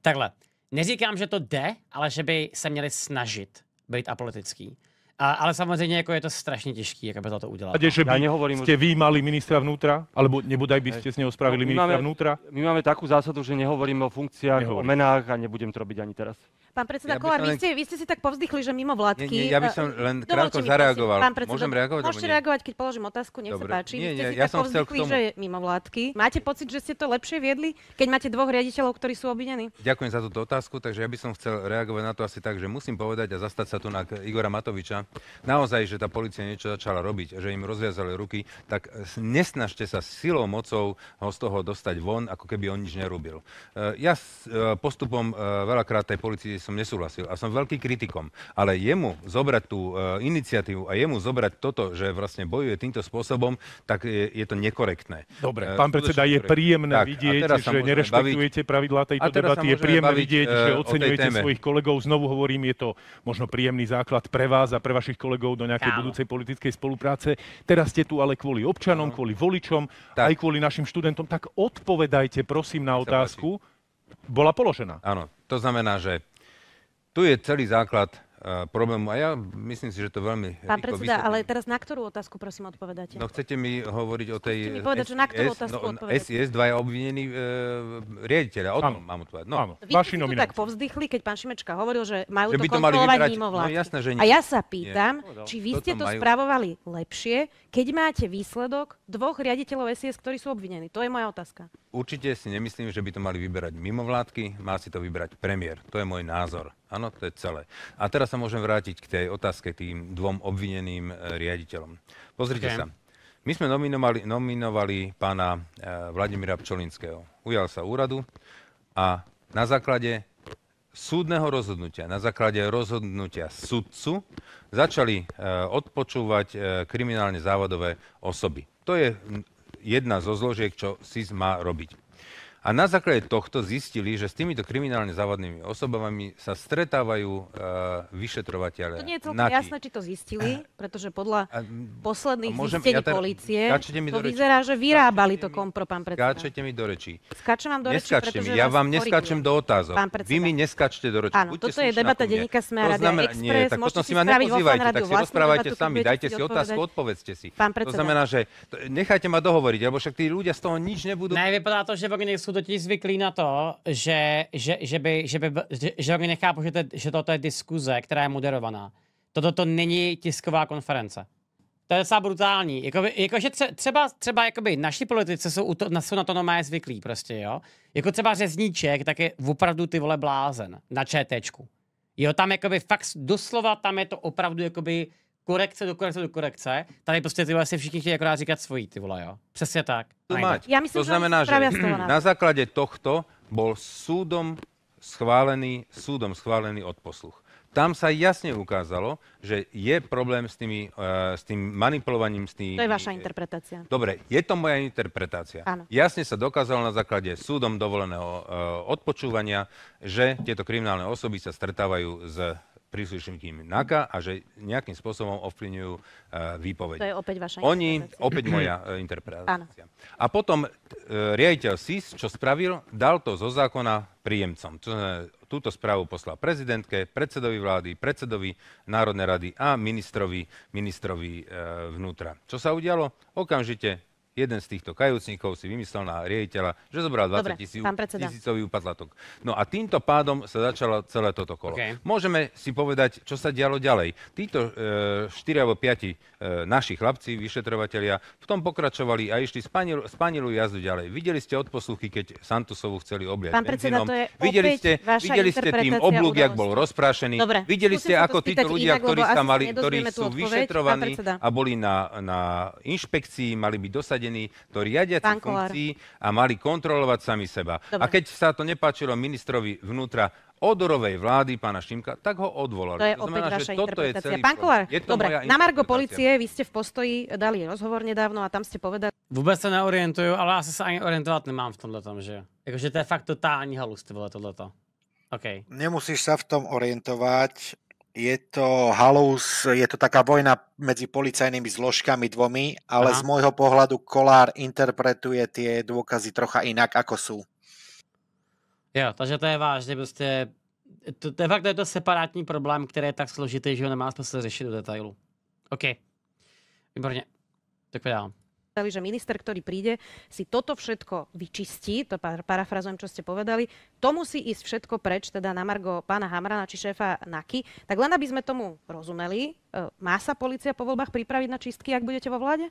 Takhle, neříkám, že to jde, ale že by se měli snažit být apolitický. A, ale samozřejmě jako je to strašně těžké, jak by to udělat. No. by ja nehovorím, ste vy mali ministra vnútra, alebo nebudaj by ste z neho spravili no, ministra máme, vnútra? My máme takú zásadu, že nehovoríme o funkciách, nehovorím. o menách a nebudem to robiť ani teraz. Pán predseda ja Kolár, len... vy, ste, vy ste si tak povzdychli, že mimo vládky... Nie, nie, ja by som e, len krátko mi, zareagoval. pán predseda, Môžem reagovať? Môžete reagovať, keď položím otázku, nech Dobre. sa páči. Nie, nie, vy ste si ja tak povzdychli, tomu... že mimo vládky. Máte pocit, že ste to lepšie viedli, keď máte dvoch riaditeľov, ktorí sú obvinení? Ďakujem za túto otázku, takže ja by som chcel reagovať na to asi tak, že musím povedať a zastať sa tu na Igora Matoviča. Naozaj, že tá policia niečo začala robiť, že im rozviazali ruky, tak nesnažte sa silou, mocou ho z toho dostať von, ako keby on nič nerobil. E, ja e, postupom veľakrát tej policii som nesúhlasil a som veľký kritikom. Ale jemu zobrať tú e, iniciatívu a jemu zobrať toto, že vlastne bojuje týmto spôsobom, tak je, je to nekorektné. Dobre, e, pán predseda, je príjemné tak, vidieť, že nerešpektujete baviť, pravidlá tejto debaty. Je príjemné vidieť, e, že oceňujete svojich kolegov. Znovu hovorím, je to možno príjemný základ pre vás a pre vašich kolegov do nejakej budúcej politickej spolupráce. Teraz ste tu ale kvôli občanom, kvôli voličom, tak. aj kvôli našim študentom. Tak odpovedajte prosím na otázku. Bola položená. Áno, to znamená, že tu je celý základ e, problému a ja myslím si, že to veľmi Pán predseda, vysvetlím. ale teraz na ktorú otázku prosím odpovedáte? No chcete mi hovoriť o tej... mi povedať, že na ktorú otázku no, odpovedáte? SIS, dvaja obvinení e, riaditeľa, o tom mám odpovedať. No. Áno, Vy ste tak povzdychli, keď pán Šimečka hovoril, že majú že to, to kontrolovať vybrať, mimo vlády. No, jasné, že nie. A ja sa pýtam, nie. či vy ste to majú... spravovali lepšie, keď máte výsledok dvoch riaditeľov SIS, ktorí sú obvinení. To je moja otázka. Určite si nemyslím, že by to mali vyberať mimovládky, má si to vybrať premiér. To je môj názor. Áno, to je celé. A teraz sa môžem vrátiť k tej otázke tým dvom obvineným e, riaditeľom. Pozrite okay. sa. My sme nominovali, nominovali pána e, Vladimíra Pčolinského. Ujal sa úradu a na základe súdneho rozhodnutia, na základe rozhodnutia sudcu, začali e, odpočúvať e, kriminálne závodové osoby. To je jedna zo zložiek, čo SIS má robiť. A na základe tohto zistili, že s týmito kriminálne závadnými osobami sa stretávajú uh, vyšetrovateľe. To nie je celkom NAKY. jasné, či to zistili, pretože podľa a, posledných môžem, zistení ja teda, polície to vyzerá, že vyrábali to kompro, pán predseda. Skáčete mi do rečí. Skáčem vám do rečí, mi. Ja vám neskáčem do otázok. Pán Vy mi neskáčte do rečí. Áno, Buďte toto je debata denníka Sme a Rádia Express. Nie, tak potom si ma nepozývajte, tak si rozprávajte sami, dajte si otázku, odpovedzte si. To znamená, že nechajte ma dohovoriť, lebo však tí ľudia z toho nič nebudú. Najvypadá to, že totiž zvyklí na to, že, že, že, by, že, by, že, že oni nechápu, že, to, že toto je diskuze, která je moderovaná. Toto to není tisková konference. To je docela brutální. Jako, jakože třeba, třeba jakoby naši politici jsou, to, jsou na to normálně zvyklí prostě, jo. Jako třeba Řezníček, tak je opravdu ty vole blázen na ČTčku. Jo, tam jakoby fakt doslova, tam je to opravdu jakoby korekce do korekce do korekce. Tady prostě ty vole si všichni chtějí akorát říkat svojí, ty vole, jo. Přesně tak. Já myslím, to znamená, že na základe tohto bol súdom schválený, súdom schválený odposluch. Tam sa jasne ukázalo, že je problém s, tými, uh, eh, s tým manipulovaním. S tým... To je vaša interpretácia. Dobre, je to moja interpretácia. Áno. Jasne sa dokázalo na základe súdom dovoleného uh, odpočúvania, že tieto kriminálne osoby sa stretávajú s príslušníkmi NAKA a že nejakým spôsobom ovplyvňujú uh, To je opäť vaša Oni, opäť moja uh, interpretácia. A potom uh, riaditeľ SIS, čo spravil, dal to zo zákona príjemcom. Túto správu poslal prezidentke, predsedovi vlády, predsedovi Národnej rady a ministrovi, ministrovi vnútra. Čo sa udialo? Okamžite jeden z týchto kajúcnikov si vymyslel na riaditeľa, že zobral 20 Dobre, tisícový upadlatok. No a týmto pádom sa začalo celé toto kolo. Okay. Môžeme si povedať, čo sa dialo ďalej. Títo e, 4 alebo 5 e, naši chlapci, vyšetrovateľia, v tom pokračovali a išli spanilú jazdu ďalej. Videli ste odposluchy, keď Santusovu chceli obliať Pán predseda, benzínom. to je videli ste, vaša videli ste tým oblúk, jak bol rozprášený. Dobre, videli ste, ako títo ľudia, inak, ktorí, mali, ktorí sú vyšetrovaní a boli na, na inšpekcii, mali byť dosadení nadriadení, do riadiacich funkcií a mali kontrolovať sami seba. Dobre. A keď sa to nepáčilo ministrovi vnútra odorovej vlády pána Šimka, tak ho odvolali. To je to znamená, že toto je celý Pán Kolár, dobre, na Margo policie, vy ste v postoji dali rozhovor nedávno a tam ste povedali... Vôbec sa neorientujú, ale asi sa ani orientovať nemám v tomto tom, že? Akože to je fakt totální halus, ty vole, tohleto. Nemusíš sa v tom orientovať, je to halus, je to taká vojna medzi policajnými zložkami dvomi, ale Aha. z môjho pohľadu Kolár interpretuje tie dôkazy trocha inak, ako sú. Jo, takže to je vážne, prostě to, to je fakt to je to separátní problém, ktorý je tak složitý, že ho nemá smysl řešit do detailu. OK. Výborně. Tak dál že minister, ktorý príde, si toto všetko vyčistí, to parafrazujem, čo ste povedali, to musí ísť všetko preč, teda na Margo pána Hamrana či šéfa NAKY. Tak len aby sme tomu rozumeli, e, má sa policia po voľbách pripraviť na čistky, ak budete vo vláde?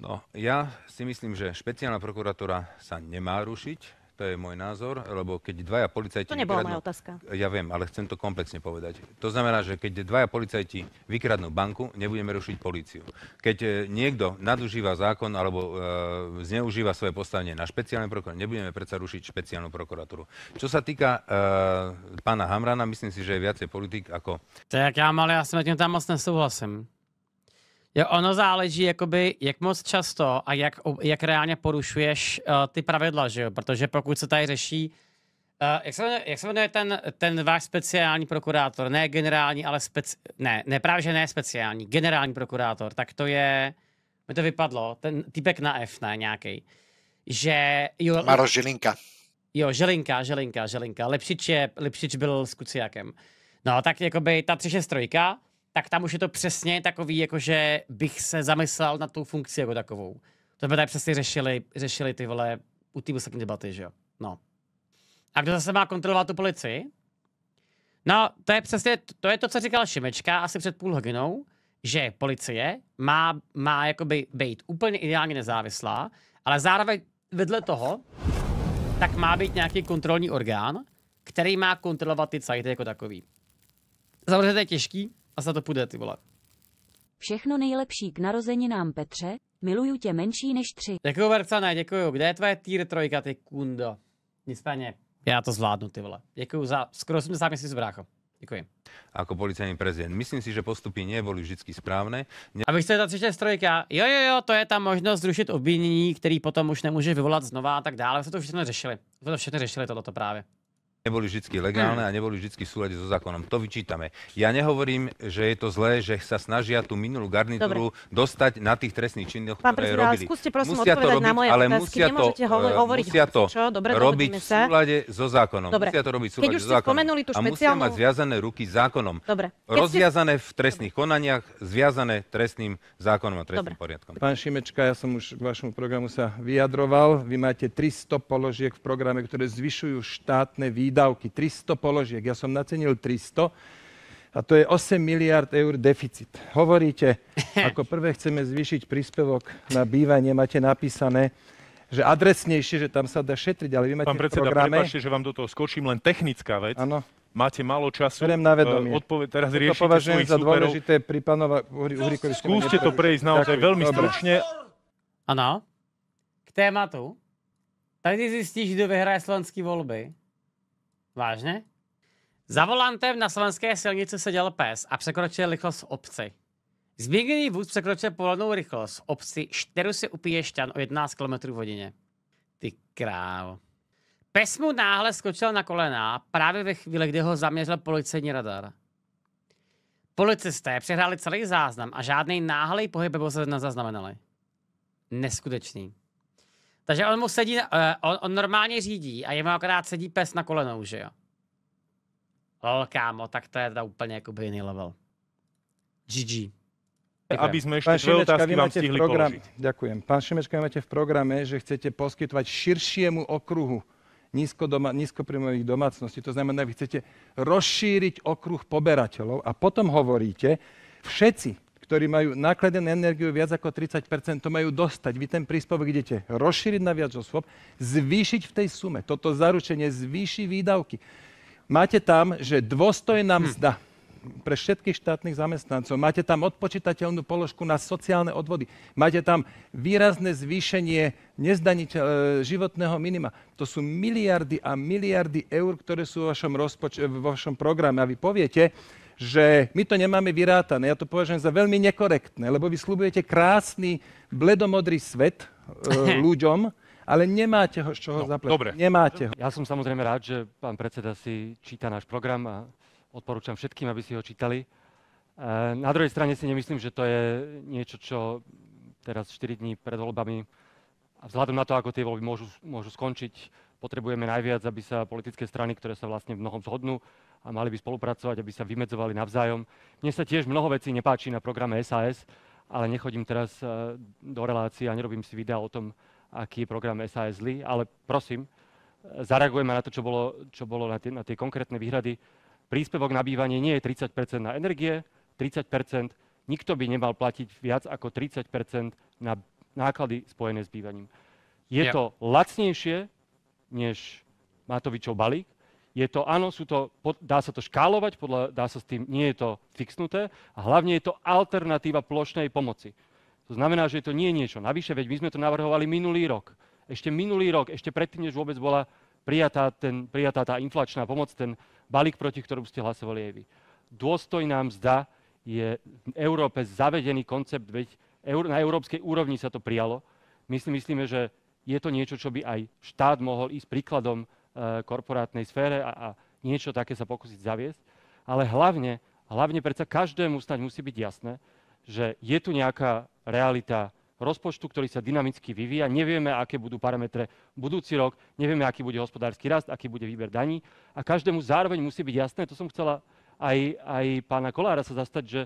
No, ja si myslím, že špeciálna prokuratúra sa nemá rušiť. To je môj názor, lebo keď dvaja policajti... To nebola vykradnú, moja otázka. Ja viem, ale chcem to komplexne povedať. To znamená, že keď dvaja policajti vykradnú banku, nebudeme rušiť políciu. Keď e, niekto nadužíva zákon alebo e, zneužíva svoje postavenie na špeciálne prokuratúru, nebudeme predsa rušiť špeciálnu prokuratúru. Čo sa týka e, pána Hamrana, myslím si, že je viacej politik ako... Tak ja, ale ja s tým tam moc nesouhlasím. Jo, ono záleží, jakoby, jak moc často a jak, jak reálně porušuješ uh, ty pravidla, že jo? Protože pokud se tady řeší, uh, jak, se jmenuje, jak se jmenuje ten, ten váš speciální prokurátor, ne generální, ale speci... ne, ne, právě že ne speciální, generální prokurátor, tak to je, mi to vypadlo, ten typek na F, ne, nějaký, že... Jo, Maro Žilinka. Jo, Žilinka, Žilinka, Žilinka. Lepšič, je, Lepšič byl s Kuciakem. No, tak jakoby ta 363 tak tam už je to přesně takový, jakože bych se zamyslel na tu funkci jako takovou. To jsme tady přesně řešili, řešili ty vole u té vysoké debaty, že jo. No. A kdo zase má kontrolovat tu policii? No, to je přesně, to je to, co říkal Šimečka asi před půl hodinou, že policie má, má jakoby být úplně ideálně nezávislá, ale zároveň vedle toho tak má být nějaký kontrolní orgán, který má kontrolovat ty sajty jako takový. Samozřejmě to je těžký, a za to půjde, ty vole. Všechno nejlepší k narozeninám Petře, miluju tě menší než tři. Děkuju Vercane, děkuju. Kde je tvoje týr trojka, ty kundo? Nicméně, já to zvládnu, ty vole. Děkuju za skoro 80 měsíců, brácho. Ďakujem. Ako policajný prezident. Myslím si, že postupy neboli vždy správne. Ne... Abych chcel začít strojka. Jo, jo, jo, to je ta možnost zrušit obvinění, který potom už nemůže vyvolat znova a tak dále. My jsme to všechno řešili. to všechno řešili, tohleto právě neboli vždy legálne mm. a neboli vždy v súlade so zákonom. To vyčítame. Ja nehovorím, že je to zlé, že sa snažia tú minulú garnitúru Dobre. dostať na tých trestných činnoch, ktoré prezident, robili. skúste prosím musia to robiť, na moje ale otázky. Musia to, hovoriť, e, hovoriť musia to čo? Dobre, robiť v súlade so zákonom. Dobre. Musia to robiť v súlade so zákonom. Tú špeciálnu... A musia mať zviazané ruky zákonom. Dobre. Keď Rozviazané v trestných Dobre. konaniach, zviazané trestným zákonom a trestným Dobre. poriadkom. Pán Šimečka, ja som už k vašemu programu sa vyjadroval. Vy máte 300 položiek v programe, ktoré zvyšujú štátne výdaje výdavky, 300 položiek. Ja som nacenil 300 a to je 8 miliard eur deficit. Hovoríte, ako prvé chceme zvýšiť príspevok na bývanie, máte napísané, že adresnejšie, že tam sa dá šetriť, ale vy máte Pán predseda, programe... že vám do toho skočím, len technická vec. Áno. Máte málo času. Berem na vedomie. Eh, odpoved, teraz to považujem za dôležité pri pánova Uhríkovi. Skúste to prejsť naozaj Ďakujem. veľmi stručne. Áno. K tématu. Tady zistíš, kto vyhraje slovenské volby. Vážne? Za volantem na slovenské silnici seděl pes a překročil rychlost v obci. Zběgný vůz překročil povolenou rychlost v obci, kterou si upije šťan o 11 km hodině. Ty krávo. Pes mu náhle skočil na kolena právě ve chvíli, kdy ho zaměřil policejní radar. Policisté přehráli celý záznam a žádný náhlej pohyb se nezaznamenali. Neskutečný. Takže on mu sedí, uh, on, on normálně řídí a jemu akorát sedí pes na kolenou, že jo. Lol, kámo, tak to je teda úplně jako jiný level. GG. Aby sme ešte dve otázky vám stihli program... položiť. Ďakujem. Pán Šimečka, máte v programe, že chcete poskytovať širšiemu okruhu nízkoprimových nízkoprímových domácností. To znamená, vy chcete rozšíriť okruh poberateľov a potom hovoríte, všetci, ktorí majú nakladenú energiu viac ako 30 to majú dostať. Vy ten príspevok idete rozšíriť na viac osôb, zvýšiť v tej sume. Toto zaručenie zvýši výdavky. Máte tam, že dôstojná hm. mzda pre všetkých štátnych zamestnancov. Máte tam odpočítateľnú položku na sociálne odvody. Máte tam výrazné zvýšenie e, životného minima. To sú miliardy a miliardy eur, ktoré sú vo vašom, rozpoč- vo vašom programe. A vy poviete, že my to nemáme vyrátané. Ja to považujem za veľmi nekorektné, lebo vy slúbujete krásny, bledomodrý svet e, ľuďom, ale nemáte ho z čoho no, zapletiť. Dobre. Nemáte ho. Ja som samozrejme rád, že pán predseda si číta náš program a odporúčam všetkým, aby si ho čítali. E, na druhej strane si nemyslím, že to je niečo, čo teraz 4 dní pred voľbami a vzhľadom na to, ako tie voľby môžu, môžu skončiť, potrebujeme najviac, aby sa politické strany, ktoré sa vlastne v mnohom zhodnú, a mali by spolupracovať, aby sa vymedzovali navzájom. Mne sa tiež mnoho vecí nepáči na programe SAS, ale nechodím teraz e, do relácií a nerobím si videa o tom, aký je program SAS zlý, ale prosím, e, zareagujeme na to, čo bolo, čo bolo na, tie, na tie konkrétne výhrady. Príspevok na bývanie nie je 30 na energie, 30 nikto by nemal platiť viac ako 30 na náklady spojené s bývaním. Je ja. to lacnejšie než Matovičov balík, je to, áno, sú to, dá sa to škálovať, podľa, dá sa s tým, nie je to fixnuté a hlavne je to alternatíva plošnej pomoci. To znamená, že to nie je niečo. Navyše, veď my sme to navrhovali minulý rok. Ešte minulý rok, ešte predtým, než vôbec bola prijatá, ten, prijatá tá inflačná pomoc, ten balík, proti ktorú ste hlasovali aj vy. Dôstojná mzda je v Európe zavedený koncept, veď na európskej úrovni sa to prijalo. My si myslíme, že je to niečo, čo by aj štát mohol ísť príkladom Eh, korporátnej sfére a, a niečo také sa pokúsiť zaviesť. Ale hlavne, hlavne predsa každému snať musí byť jasné, že je tu nejaká realita rozpočtu, ktorý sa dynamicky vyvíja. Nevieme, aké budú parametre budúci rok, nevieme, aký bude hospodársky rast, aký bude výber daní. A každému zároveň musí byť jasné, to som chcela aj, aj pána Kolára sa zastať, že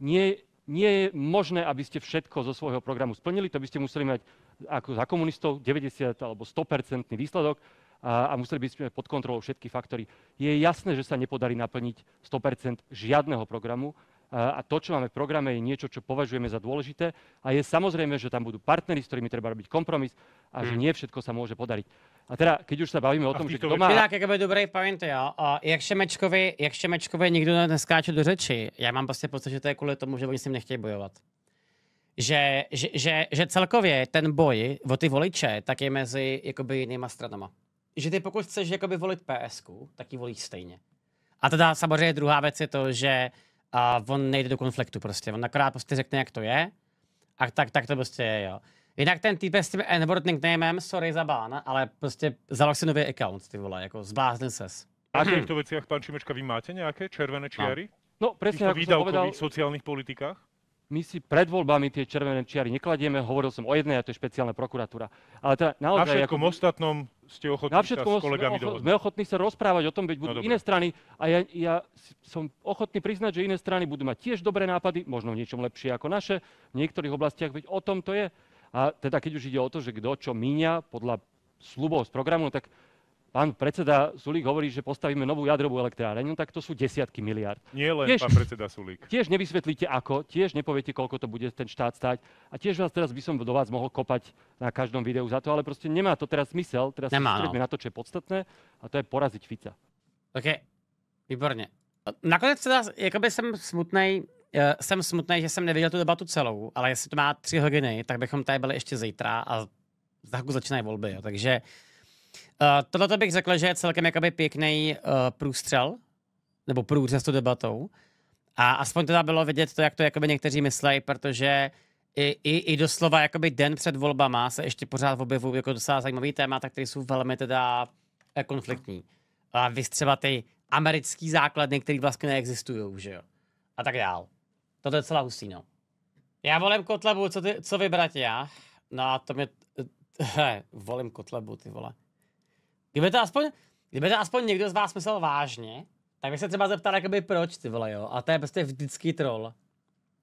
nie, nie je možné, aby ste všetko zo svojho programu splnili, to by ste museli mať ako za komunistov 90 alebo 100% výsledok a, a museli by sme pod kontrolou všetky faktory. Je jasné, že sa nepodarí naplniť 100% žiadneho programu a to, čo máme v programe, je niečo, čo považujeme za dôležité a je samozrejme, že tam budú partnery, s ktorými treba robiť kompromis a že hmm. nie všetko sa môže podariť. A teda, keď už sa bavíme o tom, že kto má... Tak, by dobrý point, jo. A jak Šemečkovi, jak Šemečkovi nikdo neskáče do řeči. Já mám prostě pocit, že to je kvůli tomu, že oni s ním nechtějí bojovat. Že, že, že, že celkově ten boj o ty voliče tak je mezi jakoby jinýma stranama že ty pokud chceš jakoby volit ps tak ji volíš stejně. A teda samozřejmě druhá věc je to, že uh, on nejde do konfliktu prostě. On akorát prostě řekne, jak to je. A tak, tak to prostě je, jo. Jinak ten typ s tím Edward nicknamem, sorry za bán, ale prostě založ si nový account, ty vole, jako zbláznil ses. A v těchto věcech, pán Čimečka, vy máte nějaké červené čiary? No, no přesně, jak jsem povedal. sociálních politikách? my si pred voľbami tie červené čiary nekladieme. Hovoril som o jednej, a to je špeciálna prokuratúra. Ale teda naozaj, na všetkom ako... ostatnom ste ochotní na všetkom sa s kolegami sme, sme ochotní sa rozprávať o tom, veď no budú no, iné strany. A ja, ja som ochotný priznať, že iné strany budú mať tiež dobré nápady, možno v niečom lepšie ako naše, v niektorých oblastiach, veď o tom to je. A teda keď už ide o to, že kto čo míňa podľa slubov z programu, tak pán predseda Sulík hovorí, že postavíme novú jadrovú elektráreň, no tak to sú desiatky miliard. Nie len tiež, pán predseda Sulík. Tiež nevysvetlíte ako, tiež nepoviete, koľko to bude ten štát stať. A tiež vás teraz by som do vás mohol kopať na každom videu za to, ale proste nemá to teraz zmysel. Teraz nemá, no. na to, čo je podstatné a to je poraziť Fica. OK, výborně. Nakonec teda, jakoby jsem smutnej, eh, jsem smutný, že jsem neviděl tu debatu celou, ale jestli to má tři hodiny, tak bychom tady byli ještě zítra a za začínají volby, jo. takže Eh, tohle to bych řekl, že je celkem jakoby pěkný uh, eh, průstřel, nebo průřez tu debatou. A aspoň teda bylo vidět to, jak to jakoby někteří myslejí, protože i, i, i doslova jakoby den před volbama se ještě pořád objevují jako docela zajímavý témata, které jsou velmi teda eh, konfliktní. A vy třeba ty americký základny, které vlastně neexistují, že jo? A tak dál. To je celá hustý, no. Já volím Kotlebu, co, ty, co vybrat já? No a to mě... He, volím Kotlebu, ty vole. Kdyby to aspoň, kdyby to aspoň někdo z vás myslel vážně, tak bych se třeba zeptal, jakoby proč, ty vole, jo. A to je prostě vždycky troll.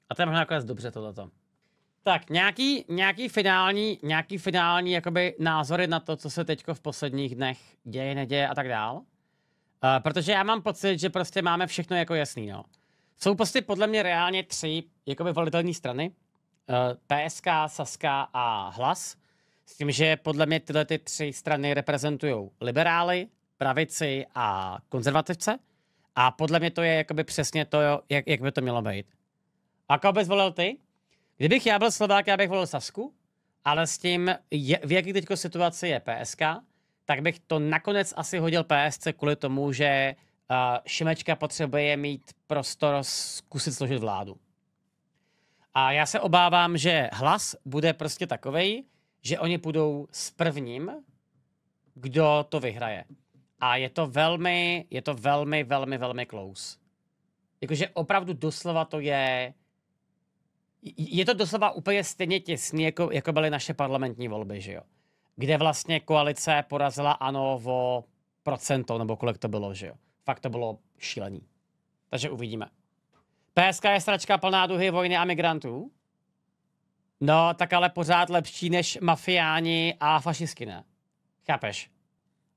A to je možná nakonec dobře tohleto. Tak, nějaký, nějaký finální, nějaký finální jakoby názory na to, co se teďko v posledních dnech děje, neděje a tak dál. Uh, protože já mám pocit, že prostě máme všechno jako jasný, no. Jsou prostě podle mě reálně tři jakoby volitelní strany. Uh, eh, PSK, Saska a Hlas. S tím, že podle mě tyhle ty tři strany reprezentují liberály, pravici a konzervativce. A podle mě to je jakoby přesně to, jak, jak by to mělo být. A koho bys volil ty? Kdybych já byl Slovák, já bych volil Sasku, ale s tím, je, v jaký teďko situaci je PSK, tak bych to nakonec asi hodil PSC kvůli tomu, že uh, Šimečka potřebuje mít prostor zkusit složit vládu. A já se obávám, že hlas bude prostě takovej, že oni půjdou s prvním, kdo to vyhraje. A je to velmi, je to velmi, velmi, velmi close. Jakože opravdu doslova to je, je to doslova úplně stejně těsný, jako, jako byly naše parlamentní volby, že jo? Kde vlastně koalice porazila ano o procento, nebo kolik to bylo, že jo? Fakt to bylo šílený. Takže uvidíme. PSK je stračka plná duhy vojny a migrantů. No, tak ale pořád lepší než mafiáni a fašisti, ne? Chápeš?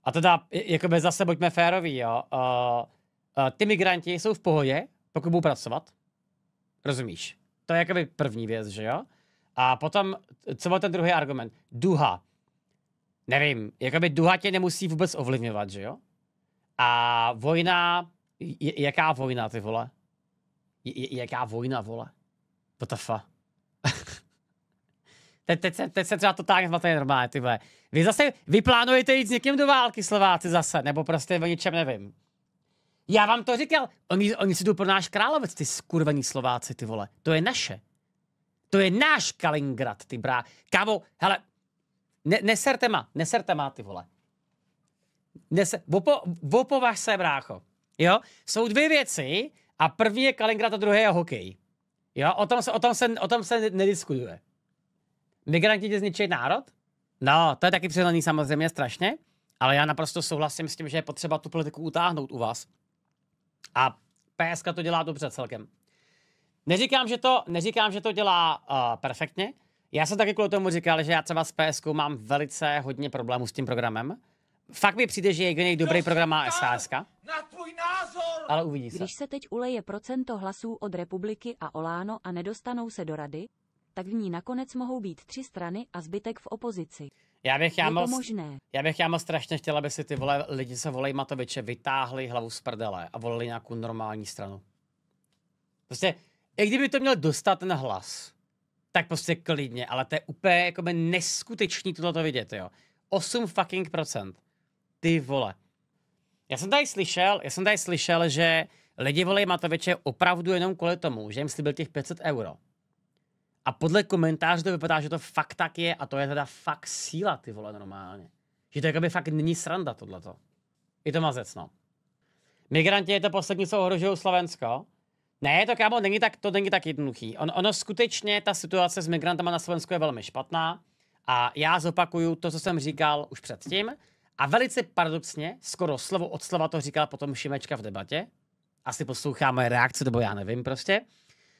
A teda, jakoby zase buďme féroví, jo. Uh, uh, ty migranti jsou v pohodě, pokud budou pracovat. Rozumíš? To je jakoby první věc, že jo? A potom, co byl ten druhý argument? Duha. Nevím, jakoby duha tě nemusí vůbec ovlivňovat, že jo? A vojna, jaká vojna, ty vole? J jaká vojna, vole? What the fuck? Teď, teď, se, teď se třeba tak zmatený normálně, ty vole. Vy zase, vy plánujete jít s někým do války, Slováci zase, nebo prostě o ničem nevím. Já vám to říkal, oni, oni si jdou pro náš královec, ty skurvení Slováci, ty vole. To je naše. To je náš Kalingrad, ty brá. Kámo, hele, ne, neserte ma, neserte ma, ty vole. Nese, vopo, vopovaž se, brácho. Jo? Jsou dvě věci a první je kalingrad a druhý je hokej. Jo? O tom se, o tom se, o tom se nediskutuje. Negarantujete zničit národ? No, to je taky přehnaný samozřejmě strašně, ale já naprosto souhlasím s tím, že je potřeba tu politiku utáhnout u vás. A PSK to dělá dobře celkem. Neříkám, že to, neříkám, že to dělá uh, perfektně. Já jsem taky kvůli tomu říkal, že já třeba s PSK mám velice hodně problémů s tím programem. Fakt mi přijde, že jediný dobrý program má SHS. Na tvůj názor! Ale uvidí se. Když se teď uleje procento hlasů od republiky a Oláno a nedostanou se do rady, tak v ní nakonec mohou být tři strany a zbytek v opozici. Já bych já, moc, možné. já bych já moc strašně chtěla, aby si ty vole, lidi se volej Matoviče vytáhli hlavu z prdele a volili nějakou normální stranu. Prostě, i kdyby to měl dostat na hlas, tak prostě klidně, ale to je úplně jako by neskutečný toto vidět, jo. 8 fucking procent. Ty vole. Já jsem tady slyšel, já jsem tady slyšel, že lidi volej Matoviče opravdu jenom kvůli tomu, že jim slíbil těch 500 euro. A podle komentářů to vypadá, že to fakt tak je a to je teda fakt síla, ty vole, normálně. Že to jakoby fakt není sranda tohleto. Je to mazec, no. Migranti je to poslední, co ohrožují Slovensko. Ne, to kámo, není tak, to není tak jednoduchý. On, ono skutečně, ta situace s migrantama na Slovensku je velmi špatná a já zopakuju to, co jsem říkal už předtím. A velice paradoxně, skoro slovo od slova to říkal potom Šimečka v debatě. Asi poslouchá moje reakce, nebo já nevím prostě.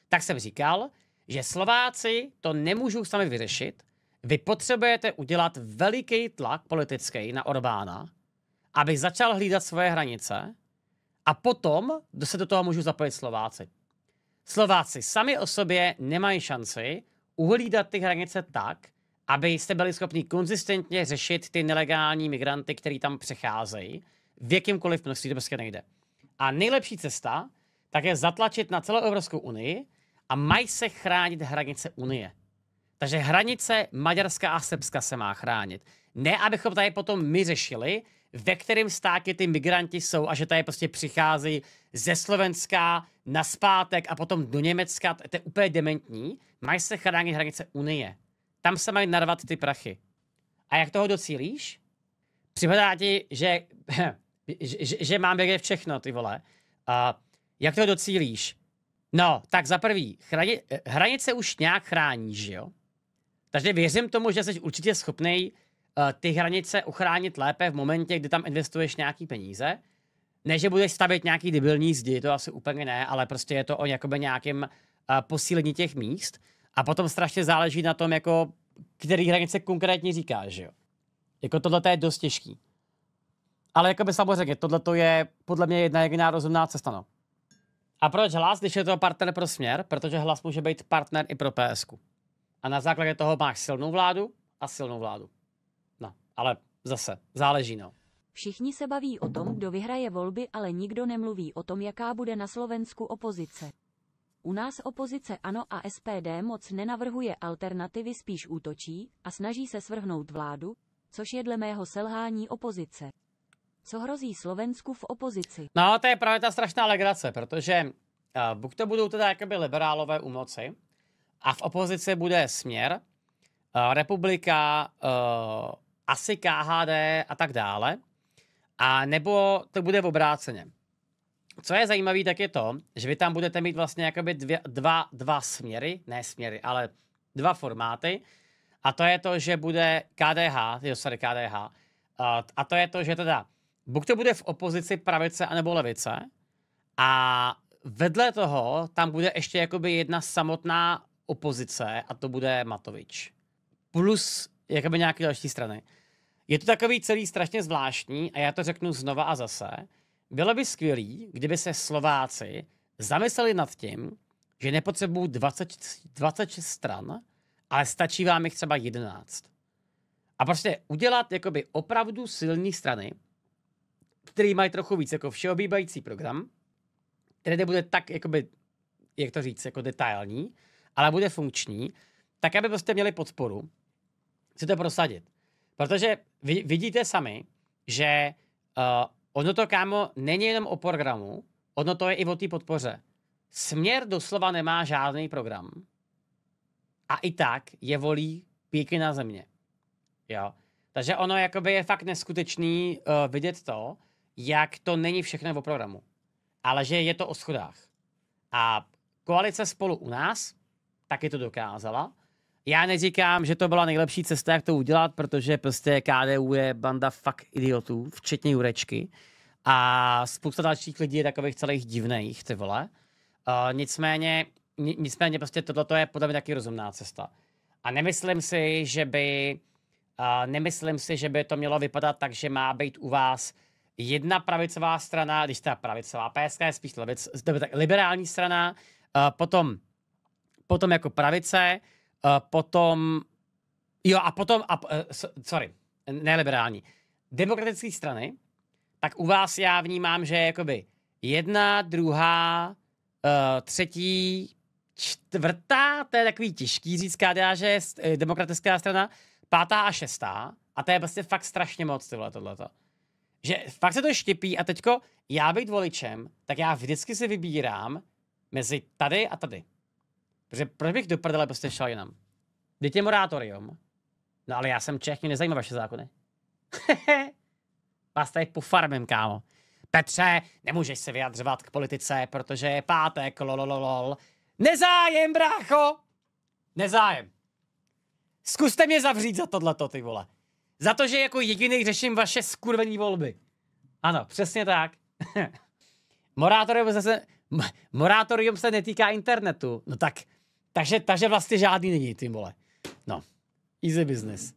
Tak jsem říkal, že Slováci to nemůžou sami vyřešit, vy potřebujete udělat veliký tlak politický na Orbána, aby začal hlídat svoje hranice a potom se do toho můžou zapojit Slováci. Slováci sami o sobě nemají šanci uhlídat ty hranice tak, aby jste byli schopni konzistentně řešit ty nelegální migranty, který tam přecházejí, v jakýmkoliv množství, to prostě nejde. A nejlepší cesta tak je zatlačit na celou Evropskou unii, a mají se chránit hranice Unie. Takže hranice Maďarska a Srbska se má chránit. Ne, abychom tady potom my řešili, ve kterém státě ty migranti jsou a že tady prostě přichází ze Slovenska na zpátek a potom do Německa, to je úplně dementní. Mají se chránit hranice Unie. Tam se mají narvat ty prachy. A jak toho docílíš? Připadá ti, že, že, že mám vědět všechno, ty vole. A jak toho docílíš? No, tak za prvý, chrani, eh, hranice už nějak chráníš, že jo? Takže věřím tomu, že jsi určitě schopný uh, eh, ty hranice ochránit lépe v momentě, kdy tam investuješ nějaký peníze. Ne, že budeš stavět nějaký debilní zdi, to asi úplně ne, ale prostě je to o jakoby nějakém uh, eh, posílení těch míst. A potom strašně záleží na tom, jako, který hranice konkrétně říkáš, že jo? Jako tohle je dost těžký. Ale jakoby samozřejmě, tohle je podle mě jedna jediná rozumná cesta, no. A proč hlas, když je to partner pro směr? Protože hlas může být partner i pro PSK. A na základě toho máš silnou vládu a silnou vládu. No, ale zase, záleží no. Všichni se baví o tom, kdo vyhraje volby, ale nikdo nemluví o tom, jaká bude na Slovensku opozice. U nás opozice ANO a SPD moc nenavrhuje alternativy, spíš útočí a snaží se svrhnout vládu, což je dle mého selhání opozice. Co hrozí Slovensku v opozici? No, to je právě ta strašná legrace, protože uh, buď to budou teda jakoby liberálové u moci a v opozici bude směr, uh, republika, uh, eh, asi KHD a tak dále, a nebo to bude v obráceně. Co je zajímavé, tak je to, že vy tam budete mít vlastně jakoby dvě, dva, dva směry, ne směry, ale dva formáty. A to je to, že bude KDH, jo, sorry, KDH, a to je to, že teda buď to bude v opozici pravice anebo levice a vedle toho tam bude ještě jakoby jedna samotná opozice a to bude Matovič. Plus jakoby nějaké další strany. Je to takový celý strašně zvláštní a já to řeknu znova a zase. Bylo by skvělý, kdyby se Slováci zamysleli nad tím, že nepotřebují 20, 26 stran, ale stačí vám jich třeba 11. A prostě udělat jakoby opravdu silní strany, který mají trochu víc jako všeobývající program, který nebude tak, jakoby, jak to říct, jako detailní, ale bude funkční, tak aby prostě měli podporu si to prosadit. Protože vy, vidíte sami, že uh, ono to, kámo, není jenom o programu, ono to je i o té podpoře. Směr doslova nemá žádný program. A i tak je volí píky na země. Jo. Takže ono jakoby je fakt neskutečný uh, vidět to, jak to není všechno o programu, ale že je to o schodách. A koalice spolu u nás taky to dokázala. Já neříkám, že to byla nejlepší cesta, jak to udělat, protože prostě KDU je banda fakt idiotů, včetně Jurečky. A spousta dalších lidí je takových celých divných, ty vole. Uh, nicméně, nicméně prostě tohle je podle mě taky rozumná cesta. A nemyslím si, že by, uh, nemyslím si, že by to mělo vypadat tak, že má být u vás jedna pravicová strana, když ta teda pravicová PSK je spíš levic, tak liberální strana, eh, potom, potom jako pravice, eh, potom, jo a potom, a, eh, sorry, neliberální, demokratické strany, tak u vás já vnímám, že je jakoby jedna, druhá, třetí, čtvrtá, to je takový těžký říct, KDA, že je demokratická strana, pátá a šestá, a to je vlastně fakt strašně moc, tyhle, tohleto že fakt se to štěpí a teďko já být voličem, tak já vždycky si vybírám mezi tady a tady. Protože proč bych do prdele prostě šel jenom? Teď je moratorium. No ale já jsem Čech, mě nezajímá vaše zákony. Vás tady pofarmím, kámo. Petře, nemůžeš se vyjadřovat k politice, protože je pátek, lololol. Nezájem, brácho! Nezájem. Zkuste mě zavřít za tohleto, ty vole. Za to, že jako jediný řeším vaše skurvení volby. Ano, přesně tak. morátorium, se, morátorium se netýká internetu. No tak, takže, takže vlastně žádný není, ty vole. No, easy business.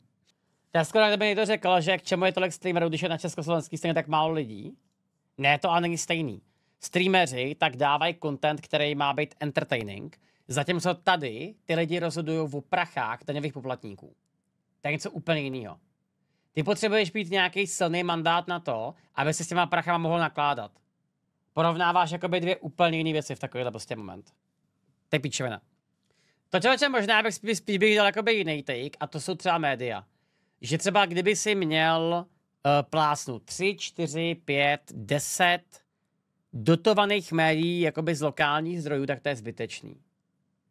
Tak skoro kdyby někdo řekl, že k čemu je tolik streamerů, když je na československý stejně tak málo lidí. Ne, to ale není stejný. Streameři tak dávají content, který má být entertaining, zatímco tady ty lidi rozhodují o prachách daňových poplatníků. To je něco úplně jiného. Ty potřebuješ mít nějaký silný mandát na to, aby se s těma prachama mohl nakládat. Porovnáváš jakoby dvě úplně jiné věci v takovýhle prostě moment. To píčovina. To člověče možná bych spíš, spíš bych dal jakoby jiný take a to jsou třeba média. Že třeba kdyby si měl uh, plásnu 3, 4, 5, 10 dotovaných médií jakoby z lokálních zdrojů, tak to je zbytečný.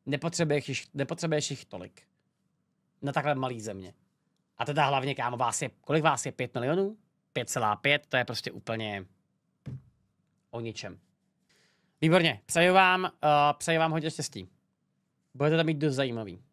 Nepotřebuješ, nepotřebuješ jich tolik. Na takhle malý země. A teda hlavně, kámo, vás je, kolik vás je? 5 milionů? 5,5, to je prostě úplně o ničem. Výborně, přeju vám, uh, eh, přeju vám hodně štěstí. Budete to mít dost zajímavý.